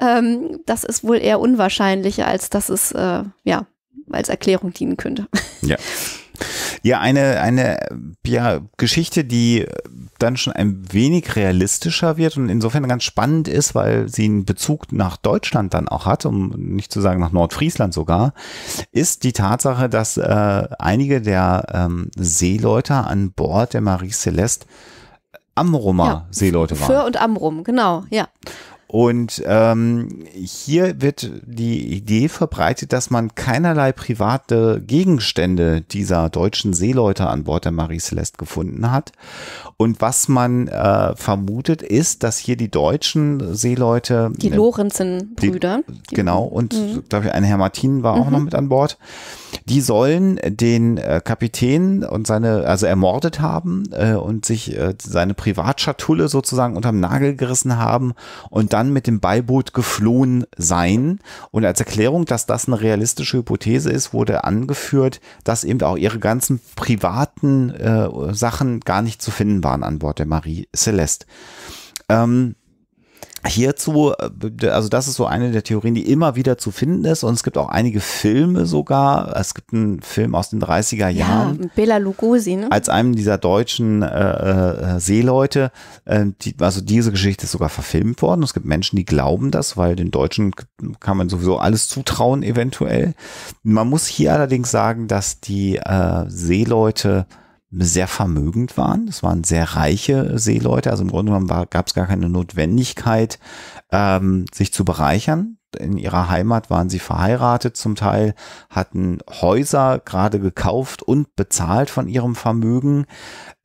S2: ähm, das ist wohl eher unwahrscheinlicher, als dass es äh, ja als Erklärung dienen könnte. Ja.
S1: Ja, eine, eine ja, Geschichte, die dann schon ein wenig realistischer wird und insofern ganz spannend ist, weil sie einen Bezug nach Deutschland dann auch hat, um nicht zu sagen nach Nordfriesland sogar, ist die Tatsache, dass äh, einige der ähm, Seeleute an Bord der Marie Celeste äh, Amrumer ja, Seeleute waren. Für
S2: und Amrum, genau, ja.
S1: Und ähm, hier wird die Idee verbreitet, dass man keinerlei private Gegenstände dieser deutschen Seeleute an Bord der Marie Celeste gefunden hat. Und was man äh, vermutet, ist, dass hier die deutschen Seeleute. Die ne,
S2: Lorenzen-Brüder.
S1: Genau, und mhm. glaube ich, ein Herr Martin war auch mhm. noch mit an Bord. Die sollen den äh, Kapitän und seine, also ermordet haben äh, und sich äh, seine Privatschatulle sozusagen unterm Nagel gerissen haben und dann dann mit dem Beiboot geflohen sein. Und als Erklärung, dass das eine realistische Hypothese ist, wurde angeführt, dass eben auch ihre ganzen privaten äh, Sachen gar nicht zu finden waren an Bord der Marie Celeste. Ähm, Hierzu, äh, also das ist so eine der Theorien, die immer wieder zu finden ist. Und es gibt auch einige Filme sogar. Es gibt einen Film aus den 30er Jahren.
S2: Ja, Bela Lugosi, ne? Als
S1: einem dieser deutschen äh, äh, Seeleute. Äh, die, also diese Geschichte ist sogar verfilmt worden. Es gibt Menschen, die glauben das, weil den Deutschen kann man sowieso alles zutrauen, eventuell. Man muss hier allerdings sagen, dass die äh, Seeleute sehr vermögend waren. Das waren sehr reiche Seeleute. Also im Grunde genommen gab es gar keine Notwendigkeit, ähm, sich zu bereichern. In ihrer Heimat waren sie verheiratet zum Teil, hatten Häuser gerade gekauft und bezahlt von ihrem Vermögen.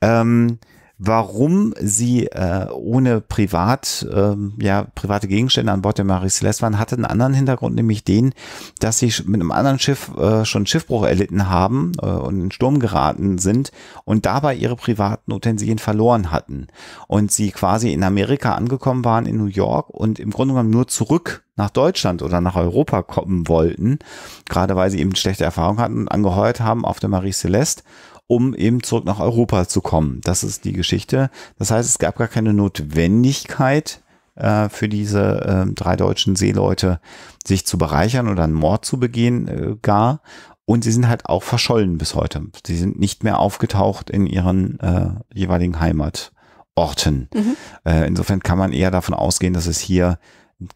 S1: Ähm, warum sie äh, ohne privat, äh, ja, private Gegenstände an Bord der Marie Celeste waren, hatte einen anderen Hintergrund, nämlich den, dass sie mit einem anderen Schiff äh, schon Schiffbruch erlitten haben äh, und in Sturm geraten sind und dabei ihre privaten Utensilien verloren hatten. Und sie quasi in Amerika angekommen waren, in New York und im Grunde genommen nur zurück nach Deutschland oder nach Europa kommen wollten, gerade weil sie eben schlechte Erfahrungen hatten und angeheuert haben auf der Marie Celeste um eben zurück nach Europa zu kommen. Das ist die Geschichte. Das heißt, es gab gar keine Notwendigkeit äh, für diese äh, drei deutschen Seeleute, sich zu bereichern oder einen Mord zu begehen, äh, gar. Und sie sind halt auch verschollen bis heute. Sie sind nicht mehr aufgetaucht in ihren äh, jeweiligen Heimatorten. Mhm. Äh, insofern kann man eher davon ausgehen, dass es hier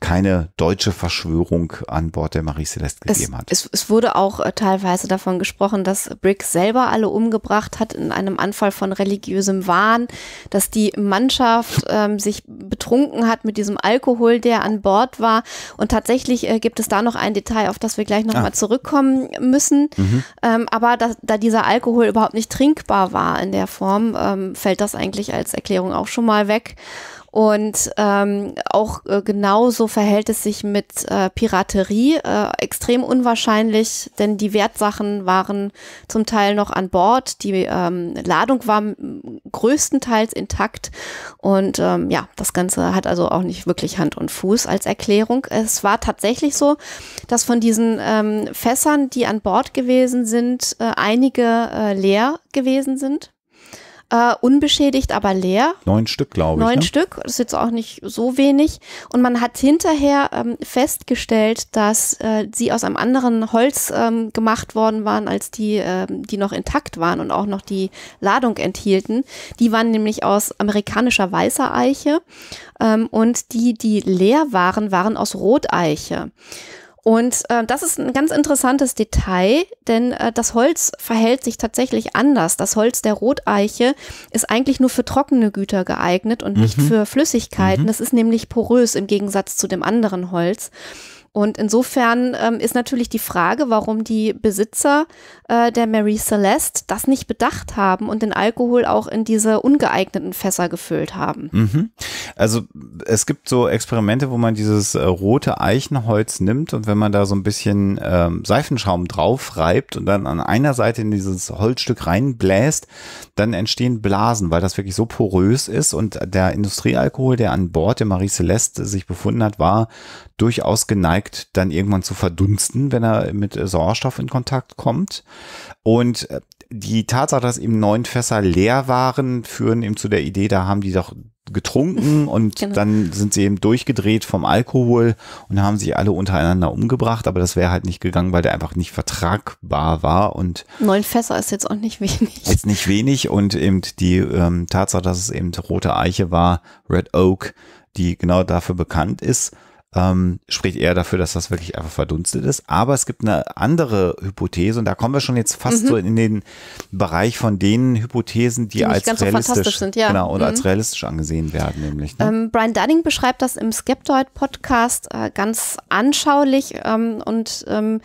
S1: keine deutsche Verschwörung an Bord der Marie Celeste gegeben es, hat.
S2: Es, es, wurde auch äh, teilweise davon gesprochen, dass Brick selber alle umgebracht hat in einem Anfall von religiösem Wahn, dass die Mannschaft ähm, sich betrunken hat mit diesem Alkohol, der an Bord war. Und tatsächlich äh, gibt es da noch ein Detail, auf das wir gleich nochmal ah. zurückkommen müssen. Mhm. Ähm, aber da, da, dieser Alkohol überhaupt nicht trinkbar war in der Form, ähm, fällt das eigentlich als Erklärung auch schon mal weg. Und ähm, auch äh, genauso verhält es sich mit äh, Piraterie. Äh, extrem unwahrscheinlich, denn die Wertsachen waren zum Teil noch an Bord. Die ähm, Ladung war größtenteils intakt. Und ähm, ja, das Ganze hat also auch nicht wirklich Hand und Fuß als Erklärung. Es war tatsächlich so, dass von diesen ähm, Fässern, die an Bord gewesen sind, äh, einige äh, leer gewesen sind. Äh, unbeschädigt, aber leer.
S1: Neun Stück, glaube ich. Neun ne? Stück,
S2: das ist jetzt auch nicht so wenig. Und man hat hinterher ähm, festgestellt, dass äh, sie aus einem anderen Holz ähm, gemacht worden waren, als die, äh, die noch intakt waren und auch noch die Ladung enthielten. Die waren nämlich aus amerikanischer weißer Eiche ähm, und die, die leer waren, waren aus Roteiche. Und äh, das ist ein ganz interessantes Detail, denn äh, das Holz verhält sich tatsächlich anders. Das Holz der Roteiche ist eigentlich nur für trockene Güter geeignet und mhm. nicht für Flüssigkeiten. Mhm. Es ist nämlich porös im Gegensatz zu dem anderen Holz. Und insofern ähm, ist natürlich die Frage, warum die Besitzer äh, der Mary Celeste das nicht bedacht haben und den Alkohol auch in diese ungeeigneten Fässer gefüllt haben.
S1: Mhm. Also es gibt so Experimente, wo man dieses äh, rote Eichenholz nimmt und wenn man da so ein bisschen äh, Seifenschaum drauf reibt und dann an einer Seite in dieses Holzstück reinbläst, dann entstehen Blasen, weil das wirklich so porös ist und der Industriealkohol, der an Bord der Marie Celeste sich befunden hat, war durchaus geneigt Effekt dann irgendwann zu verdunsten, wenn er mit äh, Sauerstoff in Kontakt kommt. Und äh, die Tatsache, dass eben neun Fässer leer waren, führen eben zu der Idee, da haben die doch getrunken [laughs] und genau. dann sind sie eben durchgedreht vom Alkohol und haben sich alle untereinander umgebracht, aber das wäre halt nicht gegangen, weil der einfach nicht vertragbar war und
S2: neun Fässer ist jetzt auch nicht wenig.
S1: [laughs] Jetzt nicht wenig und eben die ähm, Tatsache, dass es eben rote Eiche war, Red Oak, die genau dafür bekannt ist, ähm, spricht eher dafür, dass das wirklich einfach verdunstet ist. Aber es gibt eine andere Hypothese und da kommen wir schon jetzt fast mhm. so in den Bereich von den Hypothesen, die, die als realistisch so sind, ja. genau, oder mhm. als realistisch angesehen werden,
S2: nämlich. Ne? Ähm, Brian Dunning beschreibt das im Skeptoid Podcast äh, ganz anschaulich ähm, und ähm,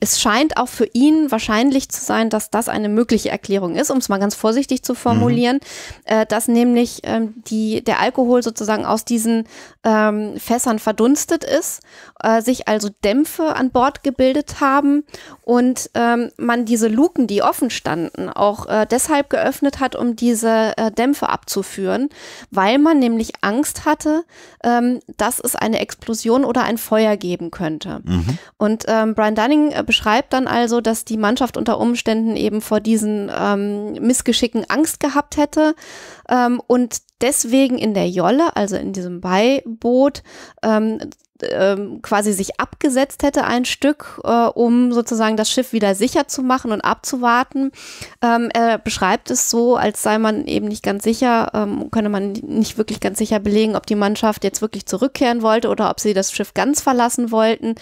S2: es scheint auch für ihn wahrscheinlich zu sein, dass das eine mögliche Erklärung ist, um es mal ganz vorsichtig zu mhm. formulieren, mhm. äh, dass nämlich ähm, die, der Alkohol sozusagen aus diesen ähm, Fässern verdunstet belastet ist äh, sich also Dämpfe an Bord gebildet haben und ähm, man diese Luken, die offen standen, auch äh, deshalb geöffnet hat, um diese äh, Dämpfe abzuführen, weil man nämlich Angst hatte, ähm, dass es eine Explosion oder ein Feuer geben könnte. Mhm. Und ähm, Brian Dunning äh, beschreibt dann also, dass die Mannschaft unter Umständen eben vor diesen ähm, Missgeschicken Angst gehabt hätte ähm, und deswegen in der Jolle, also in diesem Beiboot, ähm, ähm, quasi sich abgesetzt hätte, ein Stück, äh, um sozusagen das Schiff wieder sicher zu machen und abzuwarten. Ähm, er beschreibt es so, als sei man eben nicht ganz sicher, ähm, könne man nicht wirklich ganz sicher belegen, ob die Mannschaft jetzt wirklich zurückkehren wollte oder ob sie das Schiff ganz verlassen wollten.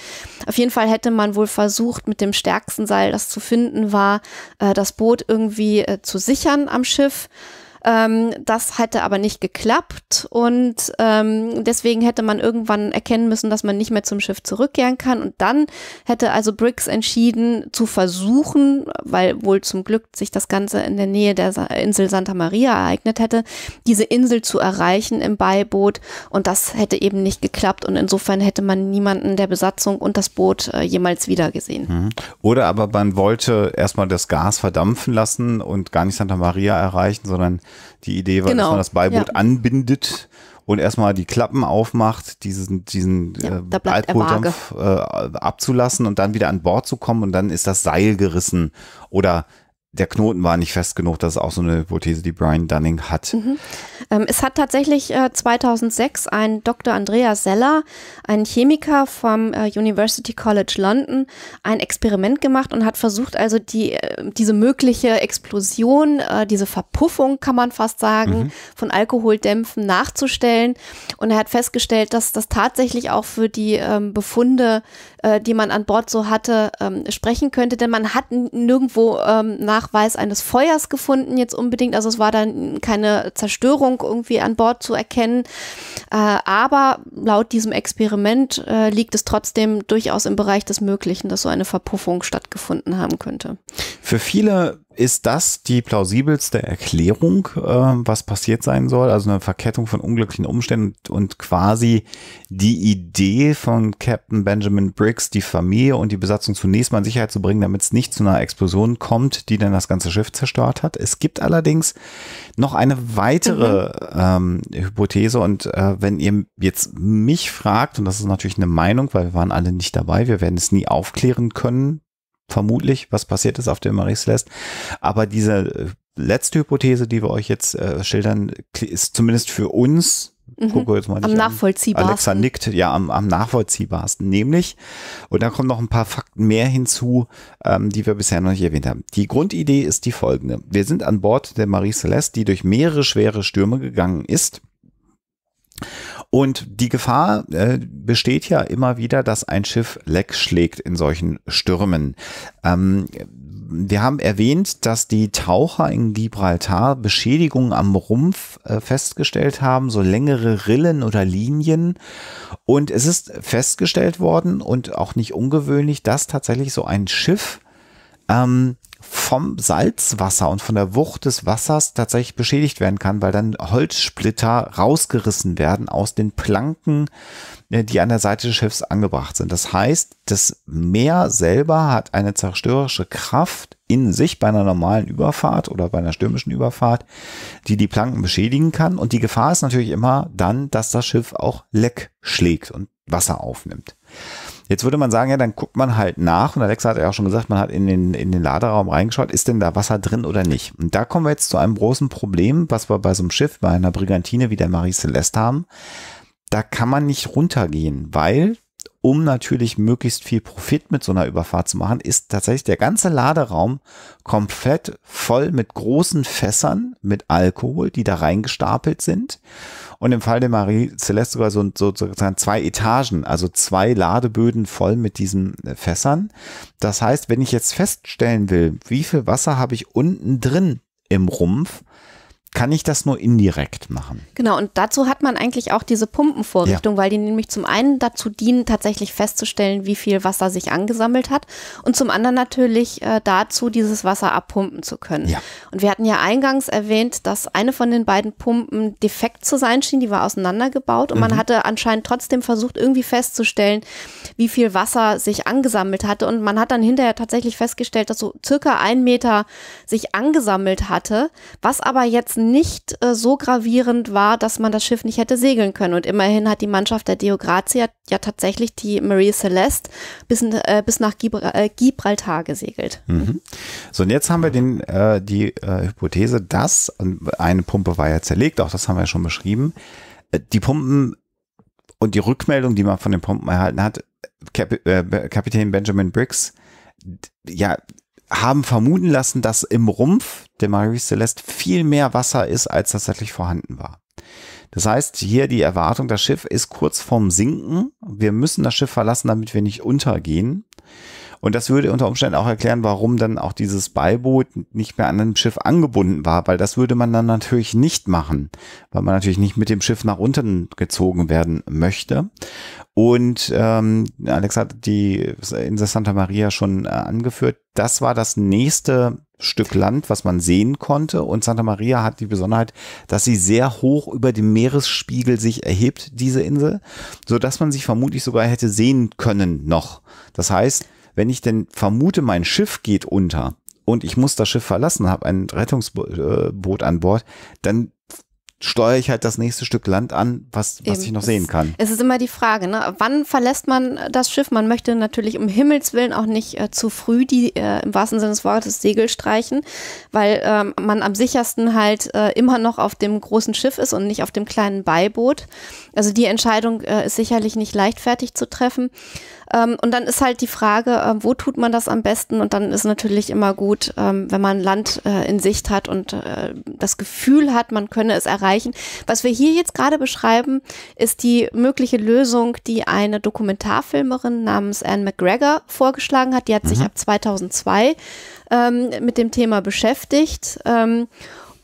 S2: Auf jeden Fall hätte man wohl versucht, mit dem stärksten Seil, das zu finden war, äh, das Boot irgendwie äh, zu sichern am Schiff. Ähm, das hätte aber nicht geklappt und ähm, deswegen hätte man irgendwann erkennen müssen, dass man nicht mehr zum Schiff zurückkehren kann. Und dann hätte also Briggs entschieden zu versuchen, weil wohl zum Glück sich das Ganze in der Nähe der Insel Santa Maria ereignet hätte, diese Insel zu erreichen im Beiboot. Und das hätte eben nicht geklappt und insofern hätte man niemanden der Besatzung und das Boot äh, jemals wiedergesehen.
S1: Mhm. Oder aber man wollte erstmal das Gas verdampfen lassen und gar nicht Santa Maria erreichen, sondern die Idee war, genau. dass man das Beiboot ja. anbindet und erstmal die Klappen aufmacht, diesen, diesen ja, äh, Alkoholdampf äh, abzulassen und dann wieder an Bord zu kommen und dann ist das Seil gerissen oder der Knoten war nicht fest genug. Das ist auch so eine Hypothese, die Brian Dunning hat. Mhm.
S2: Ähm, es hat tatsächlich äh, 2006 ein Dr. Andreas Seller, ein Chemiker vom äh, University College London, ein Experiment gemacht und hat versucht, also die, äh, diese mögliche Explosion, äh, diese Verpuffung, kann man fast sagen, mhm. von Alkoholdämpfen nachzustellen. Und er hat festgestellt, dass das tatsächlich auch für die ähm, Befunde äh, die man an Bord so hatte, ähm, sprechen könnte. Denn man hat nirgendwo ähm, Nachweis eines Feuers gefunden, jetzt unbedingt. Also es war dann keine Zerstörung irgendwie an Bord zu erkennen. Äh, aber laut diesem Experiment äh, liegt es trotzdem durchaus im Bereich des Möglichen, dass so eine Verpuffung stattgefunden haben könnte.
S1: Für viele ist das die plausibelste Erklärung, äh, was passiert sein soll? Also eine Verkettung von unglücklichen Umständen und quasi die Idee von Captain Benjamin Briggs, die Familie und die Besatzung zunächst mal in Sicherheit zu bringen, damit es nicht zu einer Explosion kommt, die dann das ganze Schiff zerstört hat. Es gibt allerdings noch eine weitere mhm. ähm, Hypothese und äh, wenn ihr jetzt mich fragt, und das ist natürlich eine Meinung, weil wir waren alle nicht dabei, wir werden es nie aufklären können, vermutlich, was passiert ist auf der Marie Celeste. Aber diese äh, letzte Hypothese, die wir euch jetzt äh, schildern, ist zumindest für uns mhm. Gucke jetzt mal am nachvollziehbarsten. An. Alexa nickt, ja, am, am nachvollziehbarsten. Nämlich, und da kommen noch ein paar Fakten mehr hinzu, ähm, die wir bisher noch nicht erwähnt haben. Die Grundidee ist die folgende. Wir sind an Bord der Marie Celeste, die durch mehrere schwere Stürme gegangen ist. Und die Gefahr äh, besteht ja immer wieder, dass ein Schiff leck schlägt in solchen Stürmen. Ähm, wir haben erwähnt, dass die Taucher in Gibraltar Beschädigungen am Rumpf äh, festgestellt haben, so längere Rillen oder Linien. Und es ist festgestellt worden und auch nicht ungewöhnlich, dass tatsächlich so ein Schiff ähm, vom Salzwasser und von der Wucht des Wassers tatsächlich beschädigt werden kann, weil dann Holzsplitter rausgerissen werden aus den Planken, äh, die an der Seite des Schiffs angebracht sind. Das heißt, das Meer selber hat eine zerstörerische Kraft in sich bei einer normalen Überfahrt oder bei einer stürmischen Überfahrt, die die Planken beschädigen kann. Und die Gefahr ist natürlich immer dann, dass das Schiff auch leck schlägt und Wasser aufnimmt. Jetzt würde man sagen, ja, dann guckt man halt nach. Und Alexa hat ja auch schon gesagt, man hat in den, in den Laderaum reingeschaut, ist denn da Wasser drin oder nicht? Und da kommen wir jetzt zu einem großen Problem, was wir bei so einem Schiff, bei einer Brigantine wie der Marie Celeste haben. Da kann man nicht runtergehen, weil um natürlich möglichst viel Profit mit so einer Überfahrt zu machen, ist tatsächlich der ganze Laderaum komplett voll mit großen Fässern mit Alkohol, die da reingestapelt sind. Und im Fall der Marie Celeste sogar so, sozusagen zwei Etagen, also zwei Ladeböden voll mit diesen äh, Fässern. Das heißt, wenn ich jetzt feststellen will, wie viel Wasser habe ich unten drin im Rumpf, kann ich das nur indirekt machen.
S2: Genau, und dazu hat man eigentlich auch diese Pumpenvorrichtung, ja. weil die nämlich zum einen dazu dienen, tatsächlich festzustellen, wie viel Wasser sich angesammelt hat und zum anderen natürlich äh, dazu, dieses Wasser abpumpen zu können. Ja. Und wir hatten ja eingangs erwähnt, dass eine von den beiden Pumpen defekt zu sein schien, die war auseinandergebaut und mhm. man hatte anscheinend trotzdem versucht, irgendwie festzustellen, wie viel Wasser sich angesammelt hatte und man hat dann hinterher tatsächlich festgestellt, dass so circa ein Meter sich angesammelt hatte, was aber jetzt nicht äh, so gravierend war, dass man das Schiff nicht hätte segeln können. Und immerhin hat die Mannschaft der Deo Grazia ja tatsächlich die Marie Celeste bis, äh, bis nach Gibra äh, Gibraltar gesegelt.
S1: Mhm. mhm. So, und jetzt haben wir den, äh, die äh, Hypothese, dass eine Pumpe war ja zerlegt, auch das haben wir ja schon beschrieben. Äh, die Pumpen und die Rückmeldung, die man von den Pumpen erhalten hat, Kap Kapitän Benjamin Briggs, ja, haben vermuten lassen, dass im Rumpf der Marie Celeste viel mehr Wasser ist, als tatsächlich vorhanden war. Das heißt, hier die Erwartung, das Schiff ist kurz vorm Sinken. Wir müssen das Schiff verlassen, damit wir nicht untergehen. Und das würde unter Umständen auch erklären, warum dann auch dieses Beiboot nicht mehr an einem Schiff angebunden war, weil das würde man dann natürlich nicht machen, weil man natürlich nicht mit dem Schiff nach unten gezogen werden möchte. Und ähm, Alex hat die Insel Santa Maria schon äh, angeführt. Das war das nächste Stück Land, was man sehen konnte. Und Santa Maria hat die Besonderheit, dass sie sehr hoch über dem Meeresspiegel sich erhebt, diese Insel, so dass man sich vermutlich sogar hätte sehen können noch. Das heißt, wenn ich denn vermute, mein Schiff geht unter und ich muss das Schiff verlassen, habe ein Rettungsboot äh, an Bord, dann steuere ich halt das nächste Stück Land an, was, Eben. was ich noch sehen kann. Es
S2: ist immer die Frage, ne? wann verlässt man das Schiff? Man möchte natürlich um Himmels Willen auch nicht äh, zu früh die, äh, im wahrsten Sinne des Wortes, Segel streichen, weil ähm, man am sichersten halt äh, immer noch auf dem großen Schiff ist und nicht auf dem kleinen Beiboot. Also die Entscheidung äh, ist sicherlich nicht leichtfertig zu treffen. Ähm, und dann ist halt die Frage, äh, wo tut man das am besten? Und dann ist natürlich immer gut, ähm, wenn man Land äh, in Sicht hat und äh, das Gefühl hat, man könne es erreichen. Was wir hier jetzt gerade beschreiben, ist die mögliche Lösung, die eine Dokumentarfilmerin namens Anne McGregor vorgeschlagen hat. Die hat mhm. sich ab 2002 ähm, mit dem Thema beschäftigt ähm,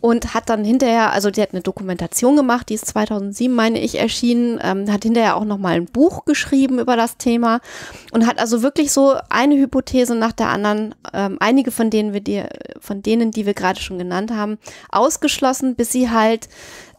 S2: und hat dann hinterher, also die hat eine Dokumentation gemacht, die ist 2007, meine ich, erschienen, ähm, hat hinterher auch nochmal ein Buch geschrieben über das Thema und hat also wirklich so eine Hypothese nach der anderen, ähm, einige von denen wir dir, von denen, die wir gerade schon genannt haben, ausgeschlossen, bis sie halt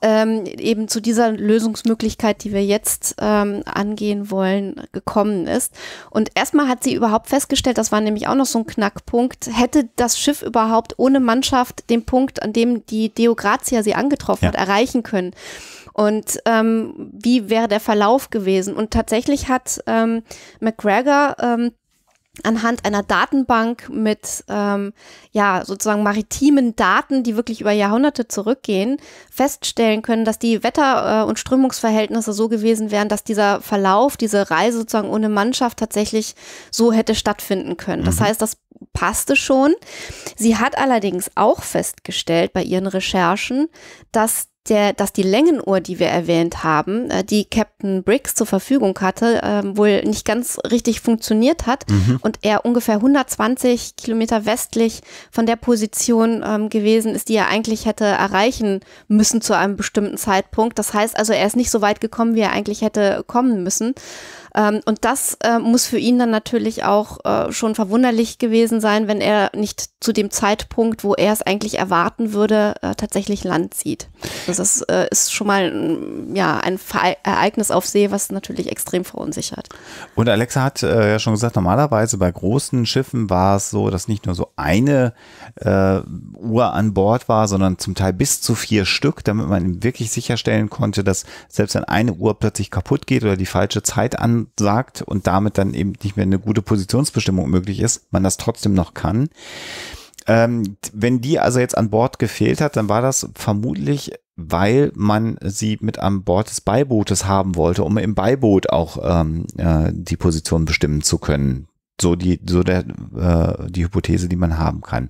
S2: ähm, eben zu dieser Lösungsmöglichkeit, die wir jetzt ähm, angehen wollen, gekommen ist. Und erstmal hat sie überhaupt festgestellt, das war nämlich auch noch so ein Knackpunkt, hätte das Schiff überhaupt ohne Mannschaft den Punkt, an dem die Deograzia sie angetroffen ja. hat, erreichen können und ähm, wie wäre der Verlauf gewesen. Und tatsächlich hat ähm, McGregor ähm, anhand einer Datenbank mit ähm, ja sozusagen maritimen Daten, die wirklich über Jahrhunderte zurückgehen, feststellen können, dass die Wetter- äh, und Strömungsverhältnisse so gewesen wären, dass dieser Verlauf, diese Reise sozusagen ohne Mannschaft tatsächlich so hätte stattfinden können. Das mhm. heißt, das passte schon. Sie hat allerdings auch festgestellt bei ihren Recherchen, dass der, dass die Längenuhr, die wir erwähnt haben, äh, die Captain Briggs zur Verfügung hatte, ähm, wohl nicht ganz richtig funktioniert hat mhm. und er ungefähr 120 Kilometer westlich von der Position ähm, gewesen ist, die er eigentlich hätte erreichen müssen zu einem bestimmten Zeitpunkt. Das heißt also, er ist nicht so weit gekommen, wie er eigentlich hätte kommen müssen. Ähm, und das äh, muss für ihn dann natürlich auch äh, schon verwunderlich gewesen sein, wenn er nicht zu dem Zeitpunkt, wo er es eigentlich erwarten würde, äh, tatsächlich Land zieht. Also das äh, ist schon mal ja, ein Ereignis auf See, was natürlich extrem verunsichert.
S1: Und Alexa hat äh, ja schon gesagt, normalerweise bei großen Schiffen war es so, dass nicht nur so eine äh, Uhr an Bord war, sondern zum Teil bis zu vier Stück, damit man wirklich sicherstellen konnte, dass selbst wenn eine Uhr plötzlich kaputt geht oder die falsche Zeit an sagt und damit dann eben nicht mehr eine gute Positionsbestimmung möglich ist, man das trotzdem noch kann. Ähm, wenn die also jetzt an Bord gefehlt hat, dann war das vermutlich, weil man sie mit an Bord des Beibootes haben wollte, um im Beiboot auch ähm, äh, die Position bestimmen zu können. So die, so der, äh, die Hypothese, die man haben kann.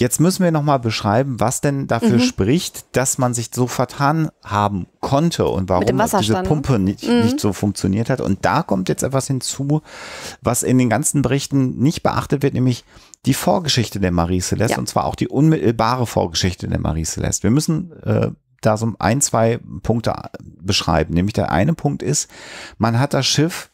S1: Jetzt müssen wir nochmal beschreiben, was denn dafür mhm. spricht, dass man sich so vertan haben konnte und warum diese ne? Pumpe nicht, mhm. nicht so funktioniert hat. Und da kommt jetzt etwas hinzu, was in den ganzen Berichten nicht beachtet wird, nämlich die Vorgeschichte der Marie Celeste ja. und zwar auch die unmittelbare Vorgeschichte der Marie Celeste. Wir müssen äh, da so ein, zwei Punkte äh, beschreiben. Nämlich der eine Punkt ist, man hat das Schiff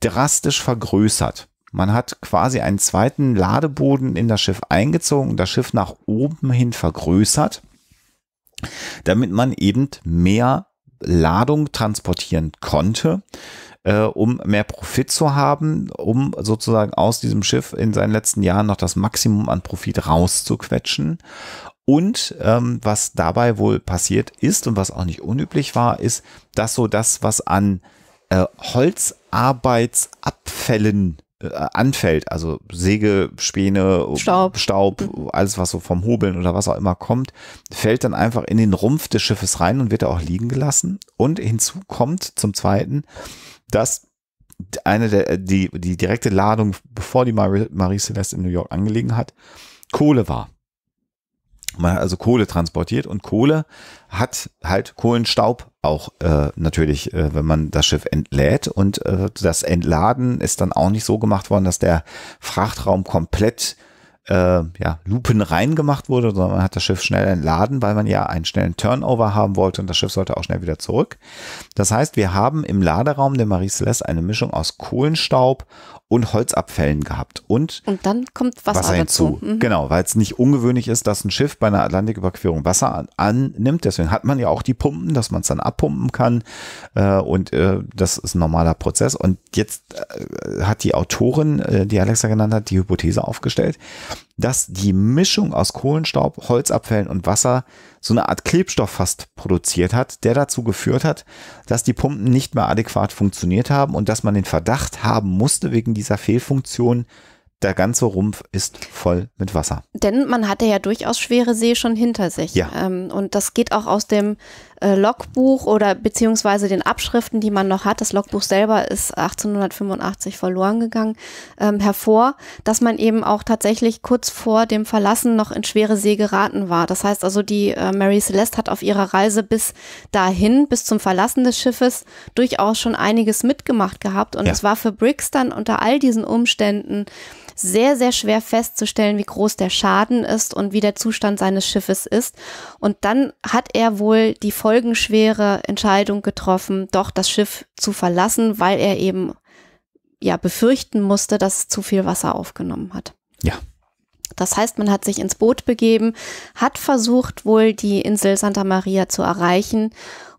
S1: drastisch vergrößert. Man hat quasi einen zweiten Ladeboden in das Schiff eingezogen und das Schiff nach oben hin vergrößert, damit man eben mehr Ladung transportieren konnte, äh, um mehr Profit zu haben, um sozusagen aus diesem Schiff in seinen letzten Jahren noch das Maximum an Profit rauszuquetschen. Und ähm, was dabei wohl passiert ist und was auch nicht unüblich war, ist, dass so das, was an äh, Holzarbeitsabfällen äh, anfällt, also Säge, Späne, Staub. Staub, alles was so vom Hobeln oder was auch immer kommt, fällt dann einfach in den Rumpf des Schiffes rein und wird da auch liegen gelassen. Und hinzu kommt zum Zweiten, dass eine der, äh, die, die direkte Ladung, bevor die Marie, Marie Celeste in New York angelegen hat, Kohle war. Man hat also Kohle transportiert und Kohle hat halt Kohlenstaub auch äh, natürlich, äh, wenn man das Schiff entlädt. Und äh, das Entladen ist dann auch nicht so gemacht worden, dass der Frachtraum komplett äh, ja, Lupen gemacht wurde, sondern man hat das Schiff schnell entladen, weil man ja einen schnellen Turnover haben wollte und das Schiff sollte auch schnell wieder zurück. Das heißt, wir haben im Laderaum der Marie Celeste eine Mischung aus Kohlenstaub und Holzabfällen gehabt. Und,
S2: und dann kommt Wasser, Wasser hinzu. Mhm.
S1: Genau, weil es nicht ungewöhnlich ist, dass ein Schiff bei einer Atlantiküberquerung Wasser an, annimmt. Deswegen hat man ja auch die Pumpen, dass man es dann abpumpen kann. Äh, und äh, das ist ein normaler Prozess. Und jetzt äh, hat die Autorin, äh, die Alexa genannt hat, die Hypothese aufgestellt, dass die Mischung aus Kohlenstaub, Holzabfällen und Wasser so eine Art Klebstoff fast produziert hat, der dazu geführt hat, dass die Pumpen nicht mehr adäquat funktioniert haben und dass man den Verdacht haben musste wegen dieser Fehlfunktion, der ganze Rumpf ist voll mit Wasser.
S2: Denn man hatte ja durchaus schwere See schon hinter sich. Ja. Ähm, und das geht auch aus dem äh, Logbuch oder beziehungsweise den Abschriften, die man noch hat, das Logbuch selber ist 1885 verloren gegangen, ähm, hervor, dass man eben auch tatsächlich kurz vor dem Verlassen noch in schwere See geraten war. Das heißt also, die äh, Mary Celeste hat auf ihrer Reise bis dahin, bis zum Verlassen des Schiffes, durchaus schon einiges mitgemacht gehabt. Und ja. es war für Briggs dann unter all diesen Umständen sehr, sehr schwer festzustellen, wie groß der Schaden ist und wie der Zustand seines Schiffes ist. Und dann hat er wohl die Folge folgenschwere Entscheidung getroffen, doch das Schiff zu verlassen, weil er eben ja befürchten musste, dass zu viel Wasser aufgenommen hat. Ja. Das heißt, man hat sich ins Boot begeben, hat versucht, wohl die Insel Santa Maria zu erreichen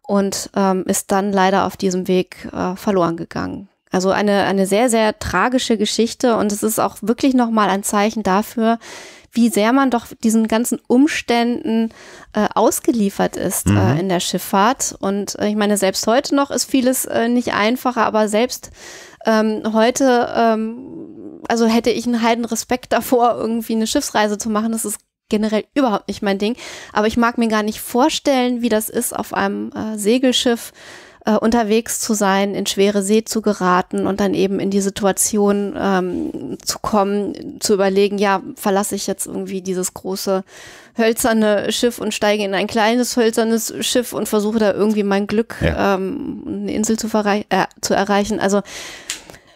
S2: und ähm, ist dann leider auf diesem Weg äh, verloren gegangen. Also eine, eine sehr, sehr tragische Geschichte und es ist auch wirklich nochmal ein Zeichen dafür, wie sehr man doch diesen ganzen Umständen äh, ausgeliefert ist äh, mhm. äh, in der Schifffahrt. Und äh, ich meine, selbst heute noch ist vieles äh, nicht einfacher, aber selbst ähm, heute, ähm, also hätte ich einen heiden Respekt davor, irgendwie eine Schiffsreise zu machen. Das ist generell überhaupt nicht mein Ding. Aber ich mag mir gar nicht vorstellen, wie das ist, auf einem äh, Segelschiff äh, unterwegs zu sein, in schwere See zu geraten und dann eben in die Situation ähm, zu kommen, zu überlegen, ja, verlasse ich jetzt irgendwie dieses große hölzerne Schiff und steige in ein kleines hölzernes Schiff und versuche da irgendwie mein Glück, ja. ähm, eine Insel zu, äh, zu erreichen. Also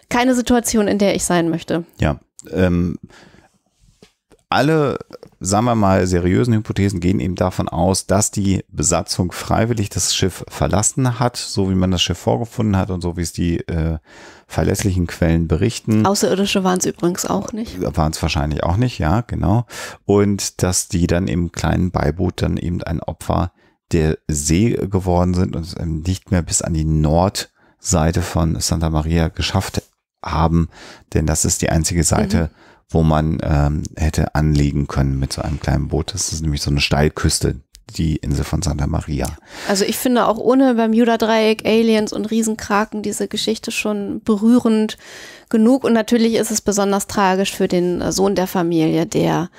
S2: keine Situation, in der ich sein möchte.
S1: Ja. Ähm, alle sagen wir mal, seriösen Hypothesen gehen eben davon aus, dass die Besatzung freiwillig das Schiff verlassen hat, so wie man das Schiff vorgefunden hat und so wie es die äh, verlässlichen Quellen berichten.
S2: Außerirdische waren es übrigens auch nicht.
S1: Äh, waren es wahrscheinlich auch nicht, ja, genau. Und dass die dann im kleinen Beiboot dann eben ein Opfer der See geworden sind und nicht mehr bis an die Nordseite von Santa Maria geschafft haben, denn das ist die einzige Seite, mhm wo man ähm, hätte anlegen können mit so einem kleinen Boot. Das ist nämlich so eine Steilküste, die Insel von Santa Maria.
S2: Also ich finde auch ohne Bermuda-Dreieck, Aliens und Riesenkraken diese Geschichte schon berührend genug. Und natürlich ist es besonders tragisch für den Sohn der Familie, der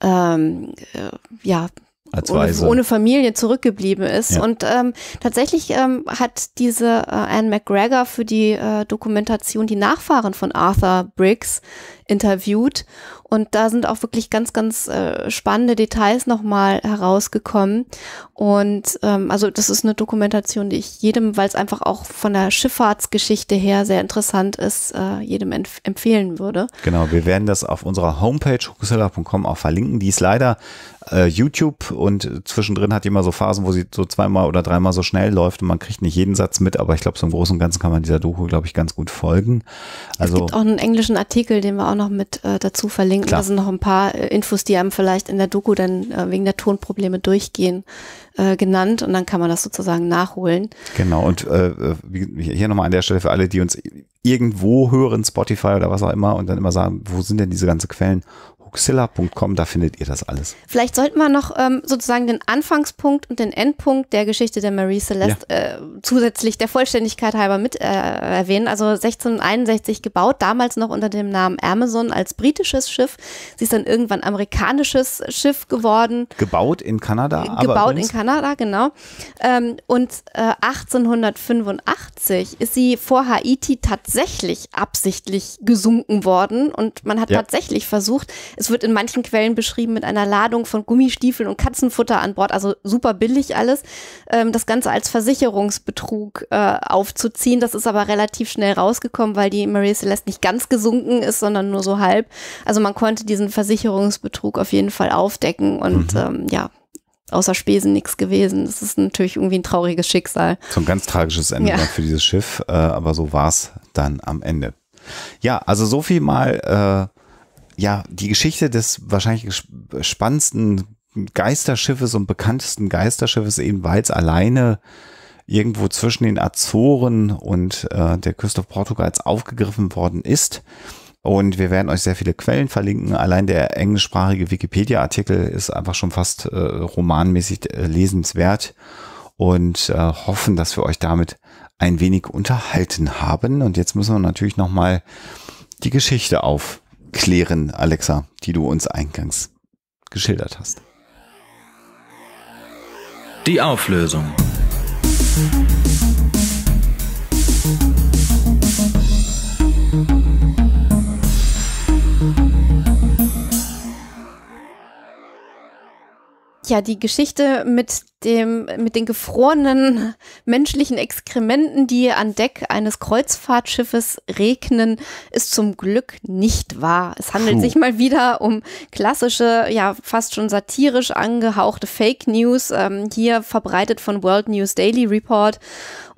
S2: ähm, äh, ja ohne Familie zurückgeblieben ist. Ja. Und ähm, tatsächlich ähm, hat diese äh, Anne McGregor für die äh, Dokumentation die Nachfahren von Arthur Briggs interviewt. Und da sind auch wirklich ganz, ganz äh, spannende Details nochmal herausgekommen. Und ähm, also das ist eine Dokumentation, die ich jedem, weil es einfach auch von der Schifffahrtsgeschichte her sehr interessant ist, äh, jedem empf empfehlen würde.
S1: Genau, wir werden das auf unserer Homepage hukusella.com auch verlinken. Die ist leider äh, YouTube und zwischendrin hat die immer so Phasen, wo sie so zweimal oder dreimal so schnell läuft und man kriegt nicht jeden Satz mit, aber ich glaube, so im Großen und Ganzen kann man dieser Doku, glaube ich, ganz gut folgen. Also, es gibt
S2: auch einen englischen Artikel, den wir auch noch mit äh, dazu verlinken. Klar. Da sind noch ein paar äh, Infos, die einem vielleicht in der Doku dann äh, wegen der Tonprobleme durchgehen, äh, genannt und dann kann man das sozusagen nachholen.
S1: Genau, und äh, hier nochmal an der Stelle für alle, die uns irgendwo hören, Spotify oder was auch immer, und dann immer sagen, wo sind denn diese ganzen Quellen? Booksilla.com, da findet ihr das alles.
S2: Vielleicht sollten wir noch ähm, sozusagen den Anfangspunkt und den Endpunkt der Geschichte der Marie Celeste ja. äh, zusätzlich der Vollständigkeit halber mit äh, erwähnen. Also 1661 gebaut, damals noch unter dem Namen Amazon als britisches Schiff. Sie ist dann irgendwann amerikanisches Schiff geworden.
S1: Gebaut in Kanada. Aber Gebaut in
S2: Kanada, genau. Ähm, und äh, 1885 ist sie vor Haiti tatsächlich absichtlich gesunken worden und man hat ja. tatsächlich versucht, es es wird in manchen Quellen beschrieben mit einer Ladung von Gummistiefeln und Katzenfutter an Bord, also super billig alles. Ähm, das Ganze als Versicherungsbetrug äh, aufzuziehen, das ist aber relativ schnell rausgekommen, weil die Marie Celeste nicht ganz gesunken ist, sondern nur so halb. Also man konnte diesen Versicherungsbetrug auf jeden Fall aufdecken und mhm. ähm, ja, außer Spesen nichts gewesen. Das ist natürlich irgendwie ein trauriges Schicksal.
S1: So ein ganz tragisches Ende ja. für dieses Schiff, äh, aber so war es dann am Ende. Ja, also so viel mal äh, ja, die Geschichte des wahrscheinlich spannendsten Geisterschiffes und bekanntesten Geisterschiffes, eben weil es alleine irgendwo zwischen den Azoren und äh, der Küste Portugals aufgegriffen worden ist. Und wir werden euch sehr viele Quellen verlinken. Allein der englischsprachige Wikipedia-Artikel ist einfach schon fast äh, romanmäßig äh, lesenswert und äh, hoffen, dass wir euch damit ein wenig unterhalten haben. Und jetzt müssen wir natürlich nochmal die Geschichte auf klären, Alexa, die du uns eingangs geschildert hast. Die Auflösung.
S2: ja, die Geschichte mit dem, mit den gefrorenen menschlichen Exkrementen, die an Deck eines Kreuzfahrtschiffes regnen, ist zum Glück nicht wahr. Es handelt Puh. sich mal wieder um klassische, ja, fast schon satirisch angehauchte Fake News, ähm, hier verbreitet von World News Daily Report.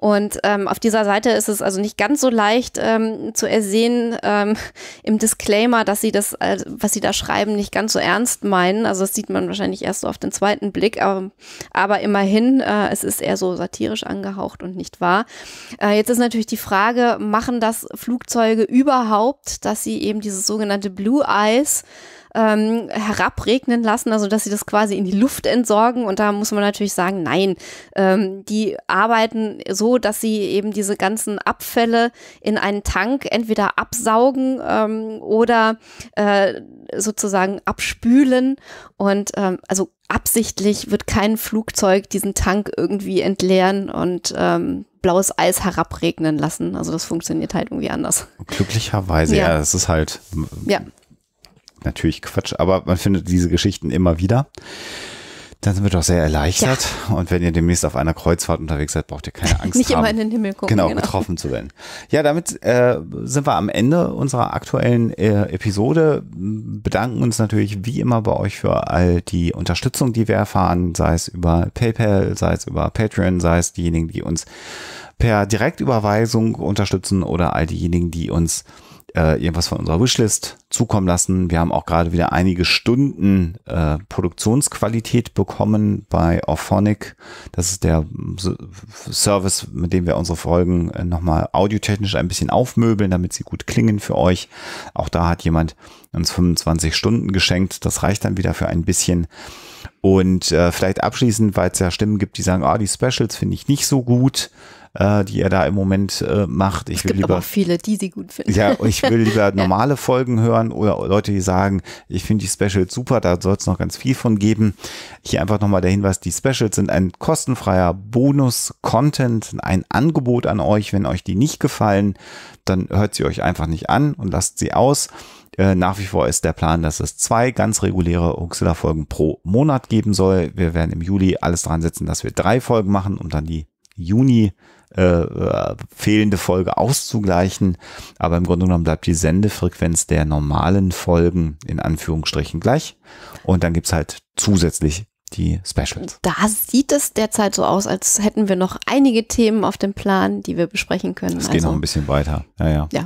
S2: Und ähm, auf dieser Seite ist es also nicht ganz so leicht ähm, zu ersehen ähm, [laughs] im Disclaimer, dass sie das, äh, was sie da schreiben, nicht ganz so ernst meinen. Also das sieht man wahrscheinlich erst so auf den zweiten Blick, aber, aber immerhin, äh, es ist eher so satirisch angehaucht und nicht wahr. Äh, jetzt ist natürlich die Frage, machen das Flugzeuge überhaupt, dass sie eben dieses sogenannte Blue Eyes ähm, herabregnen lassen, also dass sie das quasi in die Luft entsorgen. Und da muss man natürlich sagen, nein, ähm, die arbeiten so, dass sie eben diese ganzen Abfälle in einen Tank entweder absaugen ähm, oder äh, sozusagen abspülen. Und ähm, also absichtlich wird kein Flugzeug diesen Tank irgendwie entleeren und ähm, blaues Eis herabregnen lassen. Also das funktioniert halt irgendwie anders.
S1: Glücklicherweise, ja, es ja, ist halt ja natürlich Quatsch, aber man findet diese Geschichten immer wieder. Dann sind wir doch sehr erleichtert. Ja. Und wenn ihr demnächst auf einer Kreuzfahrt unterwegs seid, braucht ihr keine [laughs] Angst Nicht haben, immer
S2: in den Himmel gucken. Genau, genau. getroffen
S1: zu werden. Ja, damit äh, sind wir am Ende unserer aktuellen äh, Episode. Bedanken uns natürlich wie immer bei euch für all die Unterstützung, die wir erfahren, sei es über PayPal, sei es über Patreon, sei es diejenigen, die uns per Direktüberweisung unterstützen oder all diejenigen, die uns äh, irgendwas von unserer Wishlist zukommen lassen. Wir haben auch gerade wieder einige Stunden äh, Produktionsqualität bekommen bei Orphonic. Das ist der Service, mit dem wir unsere Folgen äh, nochmal audiotechnisch ein bisschen aufmöbeln, damit sie gut klingen für euch. Auch da hat jemand uns 25 Stunden geschenkt. Das reicht dann wieder für ein bisschen. Und äh, vielleicht abschließend, weil es ja Stimmen gibt, die sagen, ah, die Specials finde ich nicht so gut äh, die er da im Moment äh, macht. Ich es will gibt lieber, auch
S2: viele, die sie gut finden. Ja, ich will lieber [laughs] normale
S1: Folgen hören oder Leute, die sagen, ich finde die Specials super, da soll es noch ganz viel von geben. Hier einfach nochmal der Hinweis, die Specials sind ein kostenfreier Bonus-Content, ein Angebot an euch. Wenn euch die nicht gefallen, dann hört sie euch einfach nicht an und lasst sie aus äh, nach wie vor ist der Plan, dass es zwei ganz reguläre Uxilla-Folgen pro Monat geben soll. Wir werden im Juli alles dran setzen, dass wir drei Folgen machen, um dann die Juni äh, äh, fehlende Folge auszugleichen. Aber im Grunde genommen bleibt die Sendefrequenz der normalen Folgen in Anführungsstrichen gleich. Und dann gibt es halt zusätzlich die Specials.
S2: Da sieht es derzeit so aus, als hätten wir noch einige Themen auf dem Plan, die wir besprechen können. Es also, geht noch also ein bisschen
S1: weiter. Ja, ja. ja.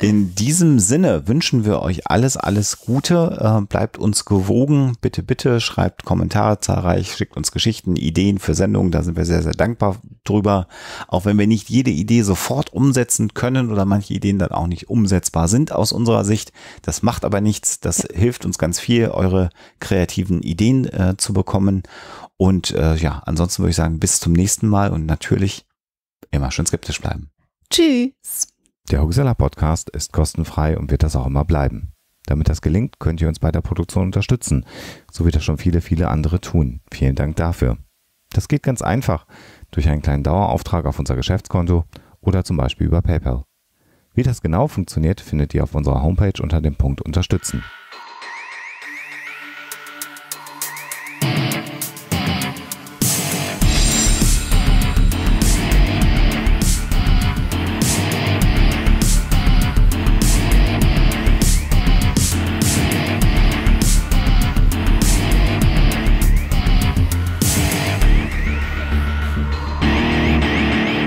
S1: In diesem Sinne wünschen wir euch alles, alles Gute. Äh, bleibt uns gewogen. Bitte, bitte schreibt Kommentare zahlreich, schickt uns Geschichten, Ideen für Sendungen. Da sind wir sehr, sehr dankbar drüber. Auch wenn wir nicht jede Idee sofort umsetzen können oder manche Ideen dann auch nicht umsetzbar sind aus unserer Sicht. Das macht aber nichts. Das hilft uns ganz viel, eure kreativen Ideen äh, zu bekommen. Und äh, ja, ansonsten würde ich sagen, bis zum nächsten Mal und natürlich immer schön skeptisch bleiben.
S2: Tschüss.
S1: Der Hoaxilla Podcast ist kostenfrei und wird das auch immer bleiben. Damit das gelingt, könnt ihr uns bei der Produktion unterstützen, so wie das schon viele, viele andere tun. Vielen Dank dafür. Das geht ganz einfach durch einen kleinen Dauerauftrag auf unser Geschäftskonto oder zum Beispiel über PayPal. Wie das genau funktioniert, findet ihr auf unserer Homepage unter dem Punkt Unterstützen.